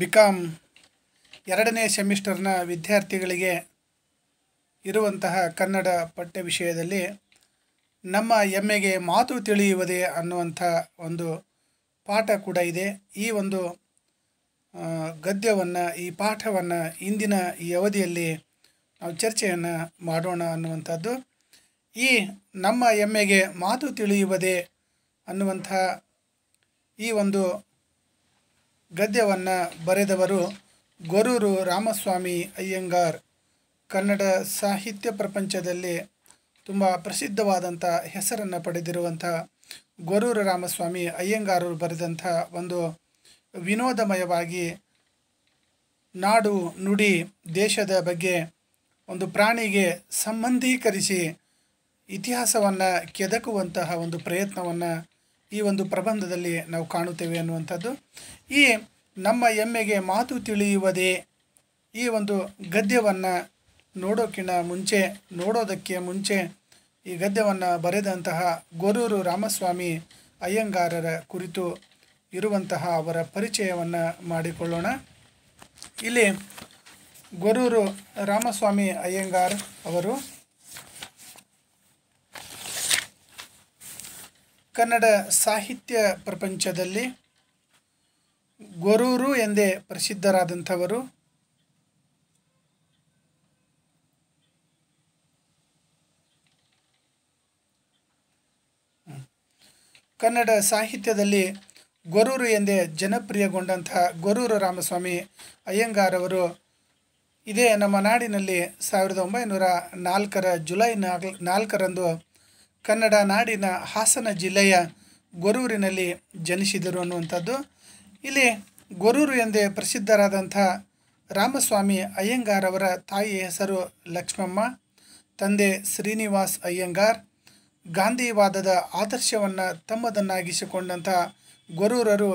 BCom ಎರಡನೇ ಸೆಮಿಸ್ಟರ್ನ ವಿದ್ಯಾರ್ಥಿಗಳಿಗೆ ಇರುವಂತಹ ಕನ್ನಡ ಪಠ್ಯ ವಿಷಯದಲ್ಲಿ ನಮ್ಮ ಎಮ್ಮೆಗೆ ಮಾತು ತಿಳಿಯುವುದೇ ಅನ್ನುವಂಥ ಒಂದು ಪಾಠ ಕೂಡ ಇದೆ ಈ ಒಂದು ಗದ್ಯವನ್ನು ಈ ಪಾಠವನ್ನು ಇಂದಿನ ಈ ಅವಧಿಯಲ್ಲಿ ನಾವು ಚರ್ಚೆಯನ್ನು ಮಾಡೋಣ ಅನ್ನುವಂಥದ್ದು ಈ ನಮ್ಮ ಎಮ್ಮೆಗೆ ಮಾತು ತಿಳಿಯುವುದೇ ಅನ್ನುವಂಥ ಈ ಒಂದು ಗದ್ಯವನ್ನು ಬರೆದವರು ಗೊರೂರು ರಾಮಸ್ವಾಮಿ ಅಯ್ಯಂಗಾರ್ ಕನ್ನಡ ಸಾಹಿತ್ಯ ಪ್ರಪಂಚದಲ್ಲಿ ತುಂಬ ಪ್ರಸಿದ್ಧವಾದಂಥ ಹೆಸರನ್ನು ಪಡೆದಿರುವಂಥ ಗೊರೂರು ರಾಮಸ್ವಾಮಿ ಅಯ್ಯಂಗಾರರು ಬರೆದಂಥ ಒಂದು ವಿನೋದಮಯವಾಗಿ ನಾಡು ನುಡಿ ದೇಶದ ಬಗ್ಗೆ ಒಂದು ಪ್ರಾಣಿಗೆ ಸಂಬಂಧೀಕರಿಸಿ ಇತಿಹಾಸವನ್ನು ಕೆದಕುವಂತಹ ಒಂದು ಪ್ರಯತ್ನವನ್ನು ಈ ಒಂದು ಪ್ರಬಂಧದಲ್ಲಿ ನಾವು ಕಾಣುತ್ತೇವೆ ಅನ್ನುವಂಥದ್ದು ಈ ನಮ್ಮ ಎಮ್ಮೆಗೆ ಮಾತು ತಿಳಿಯುವುದೇ ಈ ಒಂದು ಗದ್ಯವನ್ನು ನೋಡೋಕ್ಕಿಂತ ಮುಂಚೆ ನೋಡೋದಕ್ಕೆ ಮುಂಚೆ ಈ ಗದ್ಯವನ್ನು ಬರೆದಂತಹ ಗೊರೂರು ರಾಮಸ್ವಾಮಿ ಅಯ್ಯಂಗಾರರ ಕುರಿತು ಇರುವಂತಹ ಅವರ ಪರಿಚಯವನ್ನು ಮಾಡಿಕೊಳ್ಳೋಣ ಇಲ್ಲಿ ಗೊರೂರು ರಾಮಸ್ವಾಮಿ ಅಯ್ಯಂಗಾರ್ ಅವರು ಕನ್ನಡ ಸಾಹಿತ್ಯ ಪ್ರಪಂಚದಲ್ಲಿ ಗೊರೂರು ಎಂದೇ ಪ್ರಸಿದ್ಧರಾದಂಥವರು ಕನ್ನಡ ಸಾಹಿತ್ಯದಲ್ಲಿ ಗೊರೂರು ಎಂದೇ ಜನಪ್ರಿಯಗೊಂಡಂತಹ ಗೊರೂರು ರಾಮಸ್ವಾಮಿ ಅಯ್ಯಂಗಾರವರು ಇದೇ ನಮ್ಮ ನಾಡಿನಲ್ಲಿ ಸಾವಿರದ ಒಂಬೈನೂರ ನಾಲ್ಕರ ಜುಲೈ ನಾಲ್ಕರಂದು ಕನ್ನಡ ನಾಡಿನ ಹಾಸನ ಜಿಲ್ಲೆಯ ಗೊರೂರಿನಲ್ಲಿ ಜನಿಸಿದರು ಅನ್ನುವಂಥದ್ದು ಇಲ್ಲಿ ಗೊರೂರು ಎಂದೇ ಪ್ರಸಿದ್ಧರಾದಂಥ ರಾಮಸ್ವಾಮಿ ಅಯ್ಯಂಗಾರ್ ಅವರ ತಾಯಿ ಹೆಸರು ಲಕ್ಷ್ಮಮ್ಮ ತಂದೆ ಶ್ರೀನಿವಾಸ್ ಅಯ್ಯಂಗಾರ್ ಗಾಂಧಿವಾದದ ಆದರ್ಶವನ್ನು ತಮ್ಮದನ್ನಾಗಿಸಿಕೊಂಡಂಥ ಗೊರೂರರು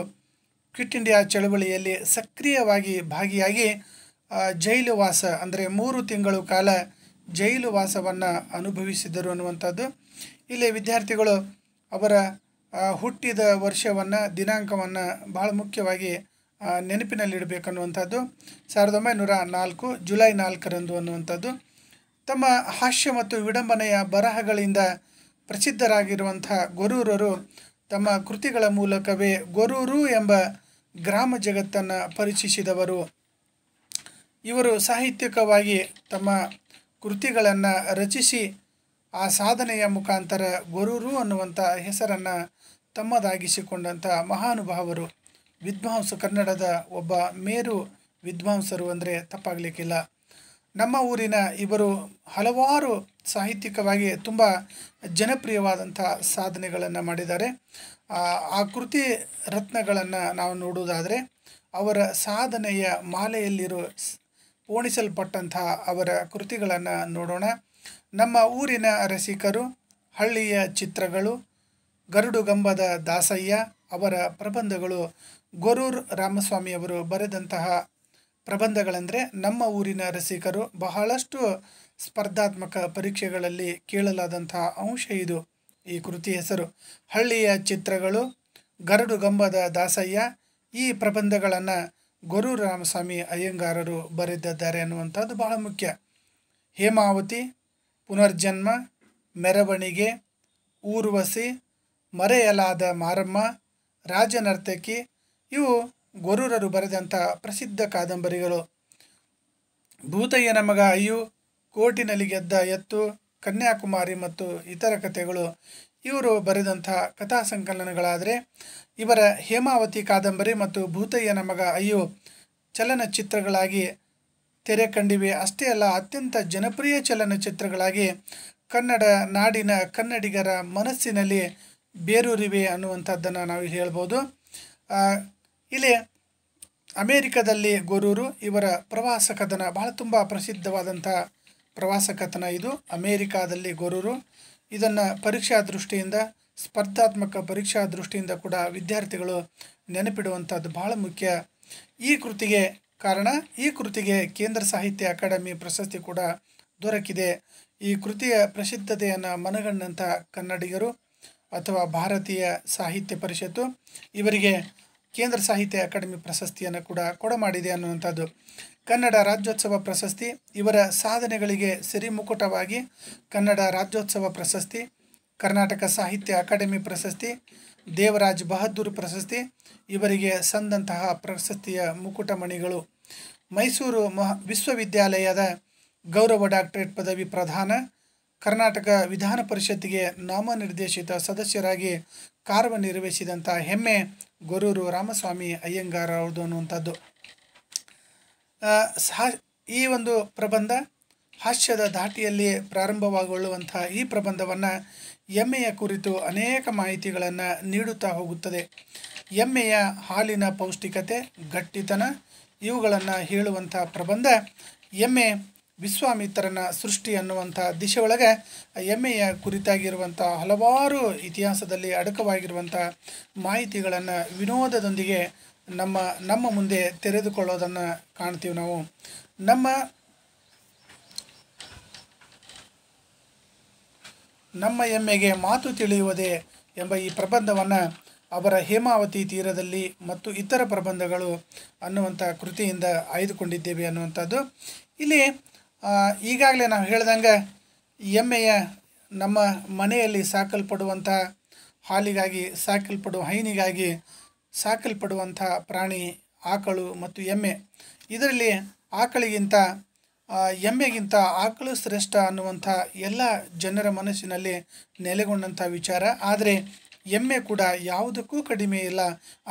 ಕ್ವಿಟ್ ಇಂಡಿಯಾ ಚಳವಳಿಯಲ್ಲಿ ಸಕ್ರಿಯವಾಗಿ ಭಾಗಿಯಾಗಿ ಜೈಲು ವಾಸ ಅಂದರೆ ಮೂರು ತಿಂಗಳು ಕಾಲ ಜೈಲು ವಾಸವನ್ನು ಅನುಭವಿಸಿದರು ಅನ್ನುವಂಥದ್ದು ಇಲ್ಲಿ ವಿದ್ಯಾರ್ಥಿಗಳು ಅವರ ಹುಟ್ಟಿದ ವರ್ಷವನ್ನು ದಿನಾಂಕವನ್ನು ಬಹಳ ಮುಖ್ಯವಾಗಿ ನೆನಪಿನಲ್ಲಿಡಬೇಕನ್ನುವಂಥದ್ದು ಸಾವಿರದ ಒಂಬೈನೂರ ನಾಲ್ಕು ಜುಲೈ ನಾಲ್ಕರಂದು ಅನ್ನುವಂಥದ್ದು ತಮ್ಮ ಹಾಸ್ಯ ಮತ್ತು ವಿಡಂಬನೆಯ ಬರಹಗಳಿಂದ ಪ್ರಸಿದ್ಧರಾಗಿರುವಂಥ ಗೊರೂರರು ತಮ್ಮ ಕೃತಿಗಳ ಮೂಲಕವೇ ಗೊರೂರು ಎಂಬ ಗ್ರಾಮ ಜಗತ್ತನ್ನು ಪರಿಚಯಿಸಿದವರು ಇವರು ಸಾಹಿತ್ಯಿಕವಾಗಿ ತಮ್ಮ ಕೃತಿಗಳನ್ನು ರಚಿಸಿ ಆ ಸಾಧನೆಯ ಮುಖಾಂತರ ಗೊರೂರು ಅನ್ನುವಂಥ ಹೆಸರನ್ನು ತಮ್ಮದಾಗಿಸಿಕೊಂಡಂಥ ಮಹಾನುಭಾವರು ವಿದ್ವಾಂಸ ಕನ್ನಡದ ಒಬ್ಬ ಮೇರು ವಿದ್ವಾಂಸರು ಅಂದರೆ ತಪ್ಪಾಗಲಿಕ್ಕಿಲ್ಲ ನಮ್ಮ ಊರಿನ ಇವರು ಹಲವಾರು ಸಾಹಿತ್ಯಿಕವಾಗಿ ತುಂಬ ಜನಪ್ರಿಯವಾದಂಥ ಸಾಧನೆಗಳನ್ನು ಮಾಡಿದ್ದಾರೆ ಆ ಕೃತಿ ರತ್ನಗಳನ್ನು ನಾವು ನೋಡುವುದಾದರೆ ಅವರ ಸಾಧನೆಯ ಮಾಲೆಯಲ್ಲಿರೋ ಪೋಣಿಸಲ್ಪಟ್ಟಂಥ ಅವರ ಕೃತಿಗಳನ್ನು ನೋಡೋಣ ನಮ್ಮ ಊರಿನ ರಸಿಕರು ಹಳ್ಳಿಯ ಚಿತ್ರಗಳು ಗರುಡುಗಂಬದ ದಾಸಯ್ಯ ಅವರ ಪ್ರಬಂಧಗಳು ಗೊರೂರ್ ರಾಮಸ್ವಾಮಿಯವರು ಬರೆದಂತಹ ಪ್ರಬಂಧಗಳೆಂದರೆ ನಮ್ಮ ಊರಿನ ರಸಿಕರು ಬಹಳಷ್ಟು ಸ್ಪರ್ಧಾತ್ಮಕ ಪರೀಕ್ಷೆಗಳಲ್ಲಿ ಕೇಳಲಾದಂತಹ ಅಂಶ ಇದು ಈ ಕೃತಿ ಹೆಸರು ಹಳ್ಳಿಯ ಚಿತ್ರಗಳು ಗರುಡುಗಂಬದ ದಾಸಯ್ಯ ಈ ಪ್ರಬಂಧಗಳನ್ನು ಗೊರೂರ್ ರಾಮಸ್ವಾಮಿ ಅಯ್ಯಂಗಾರರು ಬರೆದಿದ್ದಾರೆ ಅನ್ನುವಂಥದ್ದು ಬಹಳ ಮುಖ್ಯ ಹೇಮಾವತಿ ಪುನರ್ಜನ್ಮ ಮೆರವಣಿಗೆ ಊರ್ವಸಿ ಮರೆಯಲಾದ ಮಾರಮ್ಮ ರಾಜನರ್ತಕಿ ಇವು ಗೊರೂರರು ಬರೆದಂಥ ಪ್ರಸಿದ್ಧ ಕಾದಂಬರಿಗಳು ಭೂತಯ್ಯ ನಮಗ ಅಯ್ಯು ಕೋಟಿನಲ್ಲಿ ಗೆದ್ದ ಎತ್ತು ಕನ್ಯಾಕುಮಾರಿ ಮತ್ತು ಇತರ ಕಥೆಗಳು ಇವರು ಬರೆದಂಥ ಕಥಾ ಸಂಕಲನಗಳಾದರೆ ಇವರ ಹೇಮಾವತಿ ಕಾದಂಬರಿ ಮತ್ತು ಭೂತಯ್ಯನ ಮಗ ಅಯ್ಯು ಚಲನಚಿತ್ರಗಳಾಗಿ ತೆರೆ ಕಂಡಿವೆ ಅಷ್ಟೇ ಅಲ್ಲ ಅತ್ಯಂತ ಜನಪ್ರಿಯ ಚಲನಚಿತ್ರಗಳಾಗಿ ಕನ್ನಡ ನಾಡಿನ ಕನ್ನಡಿಗರ ಮನಸ್ಸಿನಲ್ಲಿ ಬೇರೂರಿವೆ ಅನ್ನುವಂಥದ್ದನ್ನು ನಾವು ಹೇಳ್ಬೋದು ಇಲ್ಲಿ ಅಮೇರಿಕದಲ್ಲಿ ಗೊರೂರು ಇವರ ಪ್ರವಾಸ ಕಥನ ಬಹಳ ತುಂಬ ಪ್ರಸಿದ್ಧವಾದಂಥ ಪ್ರವಾಸ ಕಥನ ಇದು ಅಮೇರಿಕಾದಲ್ಲಿ ಗೊರೂರು ಇದನ್ನು ಪರೀಕ್ಷಾ ದೃಷ್ಟಿಯಿಂದ ಸ್ಪರ್ಧಾತ್ಮಕ ಪರೀಕ್ಷಾ ದೃಷ್ಟಿಯಿಂದ ಕೂಡ ವಿದ್ಯಾರ್ಥಿಗಳು ನೆನಪಿಡುವಂಥದ್ದು ಬಹಳ ಮುಖ್ಯ ಈ ಕೃತಿಗೆ ಕಾರಣ ಈ ಕೃತಿಗೆ ಕೇಂದ್ರ ಸಾಹಿತ್ಯ ಅಕಾಡೆಮಿ ಪ್ರಶಸ್ತಿ ಕೂಡ ದೊರಕಿದೆ ಈ ಕೃತಿಯ ಪ್ರಸಿದ್ಧತೆಯನ್ನು ಮನಗಂಡಂಥ ಕನ್ನಡಿಗರು ಅಥವಾ ಭಾರತೀಯ ಸಾಹಿತ್ಯ ಪರಿಷತ್ತು ಇವರಿಗೆ ಕೇಂದ್ರ ಸಾಹಿತ್ಯ ಅಕಾಡೆಮಿ ಪ್ರಶಸ್ತಿಯನ್ನು ಕೂಡ ಕೊಡಮಾಡಿದೆ ಅನ್ನುವಂಥದ್ದು ಕನ್ನಡ ರಾಜ್ಯೋತ್ಸವ ಪ್ರಶಸ್ತಿ ಇವರ ಸಾಧನೆಗಳಿಗೆ ಸಿರಿಮುಕುಟವಾಗಿ ಕನ್ನಡ ರಾಜ್ಯೋತ್ಸವ ಪ್ರಶಸ್ತಿ ಕರ್ನಾಟಕ ಸಾಹಿತ್ಯ ಅಕಾಡೆಮಿ ಪ್ರಶಸ್ತಿ ದೇವರಾಜ್ ಬಹದ್ದೂರ್ ಪ್ರಶಸ್ತಿ ಇವರಿಗೆ ಸಂದಂತಹ ಪ್ರಶಸ್ತಿಯ ಮುಕುಟಮಣಿಗಳು ಮೈಸೂರು ಮಹ ವಿಶ್ವವಿದ್ಯಾಲಯದ ಗೌರವ ಡಾಕ್ಟರೇಟ್ ಪದವಿ ಪ್ರಧಾನ ಕರ್ನಾಟಕ ವಿಧಾನ ಪರಿಷತ್ತಿಗೆ ನಾಮನಿರ್ದೇಶಿತ ಸದಸ್ಯರಾಗಿ ಕಾರ್ಯನಿರ್ವಹಿಸಿದಂಥ ಹೆಮ್ಮೆ ಗೊರೂರು ರಾಮಸ್ವಾಮಿ ಅಯ್ಯಂಗಾರ ಅವ್ರದ್ದು ಅನ್ನುವಂಥದ್ದು ಈ ಒಂದು ಪ್ರಬಂಧ ಹಾಸ್ಯದ ಧಾಟಿಯಲ್ಲಿ ಪ್ರಾರಂಭವಾಗೊಳ್ಳುವಂಥ ಈ ಪ್ರಬಂಧವನ್ನು ಎಮ್ಮೆಯ ಕುರಿತು ಅನೇಕ ಮಾಹಿತಿಗಳನ್ನು ನೀಡುತ್ತಾ ಹೋಗುತ್ತದೆ ಎಮ್ಮೆಯ ಹಾಲಿನ ಪೌಷ್ಟಿಕತೆ ಗಟ್ಟಿತನ ಇವುಗಳನ್ನು ಹೇಳುವಂಥ ಪ್ರಬಂಧ ಎಮ್ಮೆ ವಿಶ್ವಾಮಿತ್ರನ ಸೃಷ್ಟಿ ಅನ್ನುವಂಥ ದಿಶೆಯೊಳಗೆ ಎಮ್ಮೆಯ ಕುರಿತಾಗಿರುವಂಥ ಹಲವಾರು ಇತಿಹಾಸದಲ್ಲಿ ಅಡಕವಾಗಿರುವಂಥ ಮಾಹಿತಿಗಳನ್ನು ವಿನೋದದೊಂದಿಗೆ ನಮ್ಮ ನಮ್ಮ ಮುಂದೆ ತೆರೆದುಕೊಳ್ಳೋದನ್ನು ಕಾಣ್ತೀವಿ ನಾವು ನಮ್ಮ ನಮ್ಮ ಎಮ್ಮೆಗೆ ಮಾತು ತಿಳಿಯುವುದೇ ಎಂಬ ಈ ಪ್ರಬಂಧವನ್ನು ಅವರ ಹೇಮಾವತಿ ತೀರದಲ್ಲಿ ಮತ್ತು ಇತರ ಪ್ರಬಂಧಗಳು ಅನ್ನುವಂಥ ಕೃತಿಯಿಂದ ಆಯ್ದುಕೊಂಡಿದ್ದೇವೆ ಅನ್ನುವಂಥದ್ದು ಇಲ್ಲಿ ಈಗಾಗಲೇ ನಾವು ಹೇಳ್ದಂಗೆ ಎಮ್ಮೆಯ ನಮ್ಮ ಮನೆಯಲ್ಲಿ ಸಾಕಲ್ಪಡುವಂಥ ಹಾಲಿಗಾಗಿ ಸಾಕಲ್ಪಡುವ ಹೈನಿಗಾಗಿ ಸಾಕಲ್ಪಡುವಂಥ ಪ್ರಾಣಿ ಆಕಳು ಮತ್ತು ಎಮ್ಮೆ ಇದರಲ್ಲಿ ಆಕಳಿಗಿಂತ ಎಮ್ಮೆಗಿಂತ ಆಕಳು ಶ್ರೇಷ್ಠ ಅನ್ನುವಂಥ ಎಲ್ಲ ಜನರ ಮನಸ್ಸಿನಲ್ಲಿ ನೆಲೆಗೊಂಡಂಥ ವಿಚಾರ ಆದರೆ ಎಮ್ಮೆ ಕೂಡ ಯಾವುದಕ್ಕೂ ಕಡಿಮೆ ಇಲ್ಲ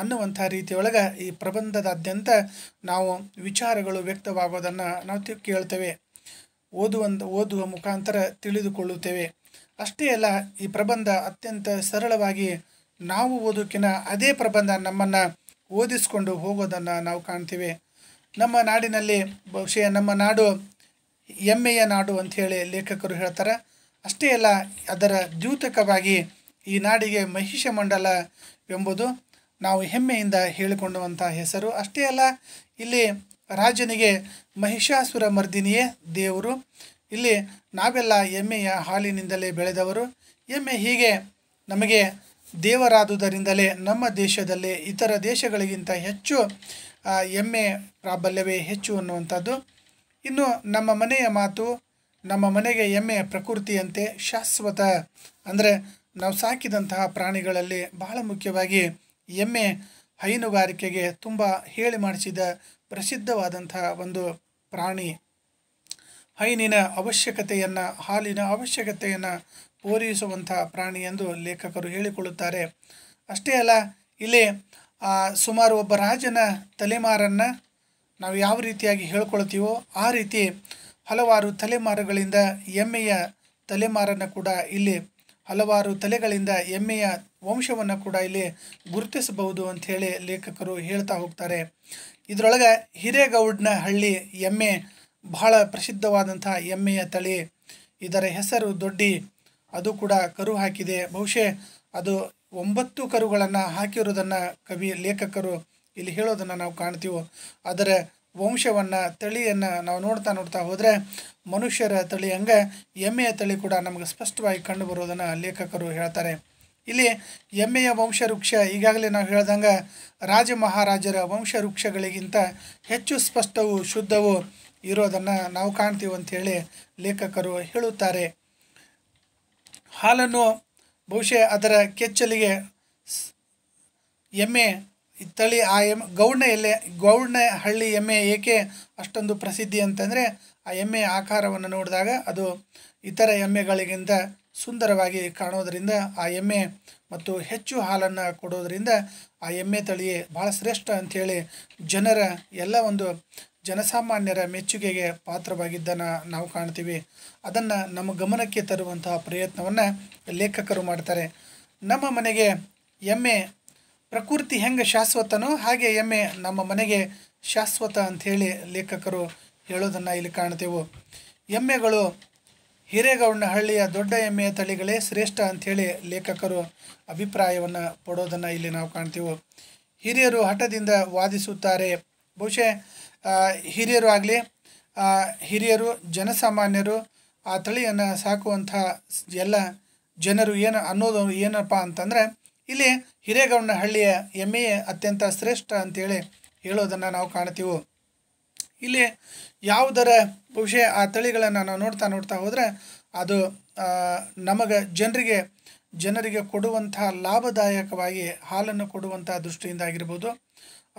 ಅನ್ನುವಂಥ ರೀತಿಯೊಳಗೆ ಈ ಪ್ರಬಂಧದಾದ್ಯಂತ ನಾವು ವಿಚಾರಗಳು ವ್ಯಕ್ತವಾಗೋದನ್ನು ನಾವು ಕೇಳ್ತೇವೆ ಓದುವಂತ ಓದುವ ಮುಖಾಂತರ ತಿಳಿದುಕೊಳ್ಳುತ್ತೇವೆ ಅಷ್ಟೇ ಅಲ್ಲ ಈ ಪ್ರಬಂಧ ಅತ್ಯಂತ ಸರಳವಾಗಿ ನಾವು ಓದೋಕಿನ ಅದೇ ಪ್ರಬಂಧ ನಮ್ಮನ್ನು ಓದಿಸ್ಕೊಂಡು ಹೋಗೋದನ್ನು ನಾವು ಕಾಣ್ತೀವಿ ನಮ್ಮ ನಾಡಿನಲ್ಲಿ ಬಹುಶಃ ನಮ್ಮ ನಾಡು ಎಮ್ಮೆಯ ನಾಡು ಅಂಥೇಳಿ ಲೇಖಕರು ಹೇಳ್ತಾರೆ ಅಷ್ಟೇ ಅಲ್ಲ ಅದರ ದ್ಯೂತಕವಾಗಿ ಈ ನಾಡಿಗೆ ಮಹಿಷ ಮಂಡಲ ಎಂಬುದು ನಾವು ಹೆಮ್ಮೆಯಿಂದ ಹೇಳಿಕೊಂಡುವಂಥ ಹೆಸರು ಅಷ್ಟೇ ಅಲ್ಲ ಇಲ್ಲಿ ರಾಜನಿಗೆ ಮಹಿಷಾಸುರ ಮರ್ದಿನಿಯೇ ದೇವರು ಇಲ್ಲಿ ನಾವೆಲ್ಲ ಎಮ್ಮೆಯ ಹಾಲಿನಿಂದಲೇ ಬೆಳೆದವರು ಎಮ್ಮೆ ಹೀಗೆ ನಮಗೆ ದೇವರಾದುದರಿಂದಲೇ ನಮ್ಮ ದೇಶದಲ್ಲಿ ಇತರ ದೇಶಗಳಿಗಿಂತ ಹೆಚ್ಚು ಎಮ್ಮೆ ಪ್ರಾಬಲ್ಯವೇ ಹೆಚ್ಚು ಅನ್ನುವಂಥದ್ದು ಇನ್ನು ನಮ್ಮ ಮನೆಯ ಮಾತು ನಮ್ಮ ಮನೆಗೆ ಎಮ್ಮೆ ಪ್ರಕೃತಿಯಂತೆ ಶಾಶ್ವತ ಅಂದರೆ ನಾವು ಸಾಕಿದಂತಹ ಪ್ರಾಣಿಗಳಲ್ಲಿ ಬಹಳ ಮುಖ್ಯವಾಗಿ ಎಮ್ಮೆ ಹೈನುಗಾರಿಕೆಗೆ ತುಂಬ ಹೇಳಿ ಮಾಡಿಸಿದ ಪ್ರಸಿದ್ಧವಾದಂತಹ ಒಂದು ಪ್ರಾಣಿ ಹೈನಿನ ಅವಶ್ಯಕತೆಯನ್ನು ಹಾಲಿನ ಅವಶ್ಯಕತೆಯನ್ನು ಪೂರೈಸುವಂತಹ ಪ್ರಾಣಿ ಎಂದು ಲೇಖಕರು ಹೇಳಿಕೊಳ್ಳುತ್ತಾರೆ ಅಷ್ಟೇ ಅಲ್ಲ ಇಲ್ಲಿ ಸುಮಾರು ಒಬ್ಬ ರಾಜನ ತಲೆಮಾರನ್ನು ನಾವು ಯಾವ ರೀತಿಯಾಗಿ ಹೇಳ್ಕೊಳ್ತೀವೋ ಆ ರೀತಿ ಹಲವಾರು ತಲೆಮಾರುಗಳಿಂದ ಎಮ್ಮೆಯ ತಲೆಮಾರನ್ನು ಕೂಡ ಇಲ್ಲಿ ಹಲವಾರು ತಲೆಗಳಿಂದ ಎಮ್ಮೆಯ ವಂಶವನ್ನು ಕೂಡ ಇಲ್ಲಿ ಗುರುತಿಸಬಹುದು ಅಂಥೇಳಿ ಲೇಖಕರು ಹೇಳ್ತಾ ಹೋಗ್ತಾರೆ ಇದರೊಳಗೆ ಹಿರೇಗೌಡನ ಹಳ್ಳಿ ಎಮ್ಮೆ ಬಹಳ ಪ್ರಸಿದ್ಧವಾದಂಥ ಎಮ್ಮೆಯ ತಳಿ ಇದರ ಹೆಸರು ದೊಡ್ಡಿ ಅದು ಕೂಡ ಕರು ಹಾಕಿದೆ ಬಹುಶಃ ಅದು ಒಂಬತ್ತು ಕರುಗಳನ್ನು ಹಾಕಿರೋದನ್ನು ಕವಿ ಲೇಖಕರು ಇಲ್ಲಿ ಹೇಳೋದನ್ನು ನಾವು ಕಾಣ್ತೀವೋ ಅದರ ವಂಶವನ್ನು ತಳಿಯನ್ನು ನಾವು ನೋಡ್ತಾ ನೋಡ್ತಾ ಹೋದರೆ ಮನುಷ್ಯರ ತಳಿ ಹಂಗೆ ಎಮ್ಮೆಯ ತಳಿ ಕೂಡ ನಮಗೆ ಸ್ಪಷ್ಟವಾಗಿ ಕಂಡು ಬರೋದನ್ನು ಲೇಖಕರು ಹೇಳ್ತಾರೆ ಇಲ್ಲಿ ಎಮ್ಮೆಯ ವಂಶವೃಕ್ಷ ಈಗಾಗಲೇ ನಾವು ಹೇಳ್ದಂಗೆ ರಾಜ ಮಹಾರಾಜರ ವಂಶವೃಕ್ಷಗಳಿಗಿಂತ ಹೆಚ್ಚು ಸ್ಪಷ್ಟವು ಶುದ್ಧವೂ ಇರೋದನ್ನು ನಾವು ಕಾಣ್ತೀವಿ ಹೇಳಿ ಲೇಖಕರು ಹೇಳುತ್ತಾರೆ ಹಾಲನ್ನು ಬಹುಶಃ ಅದರ ಕೆಚ್ಚಲಿಗೆ ಎಮ್ಮೆ ತಳಿ ಆ ಎಮ್ಮೆ ಗೌಡ್ನ ಎಲೆ ಗೌಡ್ನ ಹಳ್ಳಿ ಎಮ್ಮೆ ಏಕೆ ಅಷ್ಟೊಂದು ಪ್ರಸಿದ್ಧಿ ಅಂತಂದರೆ ಆ ಎಮ್ಮೆ ಆಕಾರವನ್ನು ನೋಡಿದಾಗ ಅದು ಇತರ ಎಮ್ಮೆಗಳಿಗಿಂತ ಸುಂದರವಾಗಿ ಕಾಣೋದರಿಂದ ಆ ಎಮ್ಮೆ ಮತ್ತು ಹೆಚ್ಚು ಹಾಲನ್ನು ಕೊಡೋದರಿಂದ ಆ ಎಮ್ಮೆ ತಳಿಯೇ ಭಾಳ ಶ್ರೇಷ್ಠ ಅಂಥೇಳಿ ಜನರ ಎಲ್ಲ ಒಂದು ಜನಸಾಮಾನ್ಯರ ಮೆಚ್ಚುಗೆಗೆ ಪಾತ್ರವಾಗಿದ್ದನ್ನು ನಾವು ಕಾಣ್ತೀವಿ ಅದನ್ನು ನಮ್ಮ ಗಮನಕ್ಕೆ ತರುವಂತಹ ಪ್ರಯತ್ನವನ್ನು ಲೇಖಕರು ಮಾಡ್ತಾರೆ ನಮ್ಮ ಮನೆಗೆ ಎಮ್ಮೆ ಪ್ರಕೃತಿ ಹೆಂಗೆ ಶಾಶ್ವತನೋ ಹಾಗೆ ಎಮ್ಮೆ ನಮ್ಮ ಮನೆಗೆ ಶಾಶ್ವತ ಅಂಥೇಳಿ ಲೇಖಕರು ಹೇಳೋದನ್ನು ಇಲ್ಲಿ ಕಾಣ್ತೇವೆ ಎಮ್ಮೆಗಳು ಹಳ್ಳಿಯ ದೊಡ್ಡ ಎಮ್ಮೆಯ ತಳಿಗಳೇ ಶ್ರೇಷ್ಠ ಅಂಥೇಳಿ ಲೇಖಕರು ಅಭಿಪ್ರಾಯವನ್ನು ಪಡೋದನ್ನು ಇಲ್ಲಿ ನಾವು ಕಾಣ್ತೇವೆ ಹಿರಿಯರು ಹಠದಿಂದ ವಾದಿಸುತ್ತಾರೆ ಬಹುಶಃ ಹಿರಿಯರು ಆಗಲಿ ಹಿರಿಯರು ಜನಸಾಮಾನ್ಯರು ಆ ತಳಿಯನ್ನು ಸಾಕುವಂಥ ಎಲ್ಲ ಜನರು ಏನು ಅನ್ನೋದು ಏನಪ್ಪ ಅಂತಂದರೆ ಇಲ್ಲಿ ಹಳ್ಳಿಯ ಎಮ್ಮೆಯೇ ಅತ್ಯಂತ ಶ್ರೇಷ್ಠ ಅಂತೇಳಿ ಹೇಳೋದನ್ನು ನಾವು ಕಾಣ್ತೀವಿ ಇಲ್ಲಿ ಯಾವುದರ ವಿಷಯ ಆ ತಳಿಗಳನ್ನು ನಾವು ನೋಡ್ತಾ ನೋಡ್ತಾ ಹೋದರೆ ಅದು ನಮಗೆ ಜನರಿಗೆ ಜನರಿಗೆ ಕೊಡುವಂಥ ಲಾಭದಾಯಕವಾಗಿ ಹಾಲನ್ನು ಕೊಡುವಂಥ ದೃಷ್ಟಿಯಿಂದ ಆಗಿರ್ಬೋದು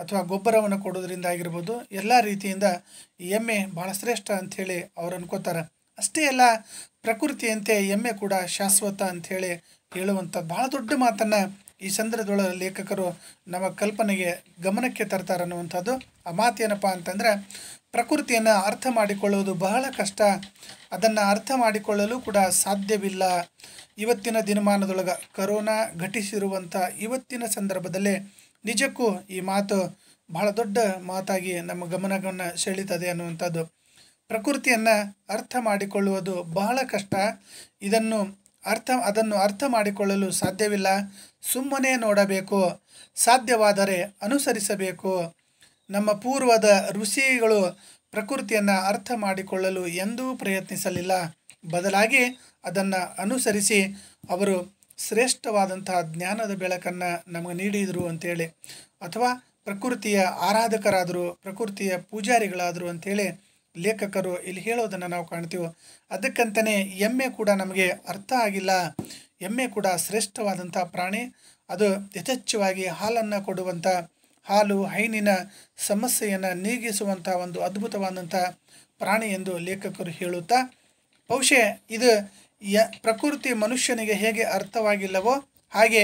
ಅಥವಾ ಗೊಬ್ಬರವನ್ನು ಕೊಡೋದ್ರಿಂದ ಆಗಿರ್ಬೋದು ಎಲ್ಲ ರೀತಿಯಿಂದ ಈ ಎಮ್ಮೆ ಭಾಳ ಶ್ರೇಷ್ಠ ಅಂಥೇಳಿ ಅವ್ರು ಅನ್ಕೋತಾರೆ ಅಷ್ಟೇ ಅಲ್ಲ ಪ್ರಕೃತಿಯಂತೆ ಎಮ್ಮೆ ಕೂಡ ಶಾಶ್ವತ ಅಂಥೇಳಿ ಹೇಳುವಂಥ ಭಾಳ ದೊಡ್ಡ ಮಾತನ್ನು ಈ ಸಂದರ್ಭದೊಳಗೆ ಲೇಖಕರು ನಮ್ಮ ಕಲ್ಪನೆಗೆ ಗಮನಕ್ಕೆ ತರ್ತಾರೆ ಅನ್ನುವಂಥದ್ದು ಆ ಮಾತೇನಪ್ಪ ಅಂತಂದರೆ ಪ್ರಕೃತಿಯನ್ನು ಅರ್ಥ ಮಾಡಿಕೊಳ್ಳುವುದು ಬಹಳ ಕಷ್ಟ ಅದನ್ನು ಅರ್ಥ ಮಾಡಿಕೊಳ್ಳಲು ಕೂಡ ಸಾಧ್ಯವಿಲ್ಲ ಇವತ್ತಿನ ದಿನಮಾನದೊಳಗೆ ಕರೋನಾ ಘಟಿಸಿರುವಂಥ ಇವತ್ತಿನ ಸಂದರ್ಭದಲ್ಲಿ ನಿಜಕ್ಕೂ ಈ ಮಾತು ಬಹಳ ದೊಡ್ಡ ಮಾತಾಗಿ ನಮ್ಮ ಗಮನವನ್ನು ಸೆಳೀತದೆ ಅನ್ನುವಂಥದ್ದು ಪ್ರಕೃತಿಯನ್ನು ಅರ್ಥ ಮಾಡಿಕೊಳ್ಳುವುದು ಬಹಳ ಕಷ್ಟ ಇದನ್ನು ಅರ್ಥ ಅದನ್ನು ಅರ್ಥ ಮಾಡಿಕೊಳ್ಳಲು ಸಾಧ್ಯವಿಲ್ಲ ಸುಮ್ಮನೆ ನೋಡಬೇಕು ಸಾಧ್ಯವಾದರೆ ಅನುಸರಿಸಬೇಕು ನಮ್ಮ ಪೂರ್ವದ ಋಷಿಗಳು ಪ್ರಕೃತಿಯನ್ನು ಅರ್ಥ ಮಾಡಿಕೊಳ್ಳಲು ಎಂದೂ ಪ್ರಯತ್ನಿಸಲಿಲ್ಲ ಬದಲಾಗಿ ಅದನ್ನು ಅನುಸರಿಸಿ ಅವರು ಶ್ರೇಷ್ಠವಾದಂತಹ ಜ್ಞಾನದ ಬೆಳಕನ್ನು ನಮಗೆ ನೀಡಿದರು ಅಂತೇಳಿ ಅಥವಾ ಪ್ರಕೃತಿಯ ಆರಾಧಕರಾದರು ಪ್ರಕೃತಿಯ ಪೂಜಾರಿಗಳಾದರು ಅಂತೇಳಿ ಲೇಖಕರು ಇಲ್ಲಿ ಹೇಳೋದನ್ನು ನಾವು ಕಾಣ್ತೀವಿ ಅದಕ್ಕಂತಲೇ ಎಮ್ಮೆ ಕೂಡ ನಮಗೆ ಅರ್ಥ ಆಗಿಲ್ಲ ಎಮ್ಮೆ ಕೂಡ ಶ್ರೇಷ್ಠವಾದಂಥ ಪ್ರಾಣಿ ಅದು ಯಥೇಚ್ಛವಾಗಿ ಹಾಲನ್ನು ಕೊಡುವಂಥ ಹಾಲು ಹೈನಿನ ಸಮಸ್ಯೆಯನ್ನು ನೀಗಿಸುವಂಥ ಒಂದು ಅದ್ಭುತವಾದಂಥ ಪ್ರಾಣಿ ಎಂದು ಲೇಖಕರು ಹೇಳುತ್ತಾ ಬಹುಶಃ ಇದು ಯ ಪ್ರಕೃತಿ ಮನುಷ್ಯನಿಗೆ ಹೇಗೆ ಅರ್ಥವಾಗಿಲ್ಲವೋ ಹಾಗೆ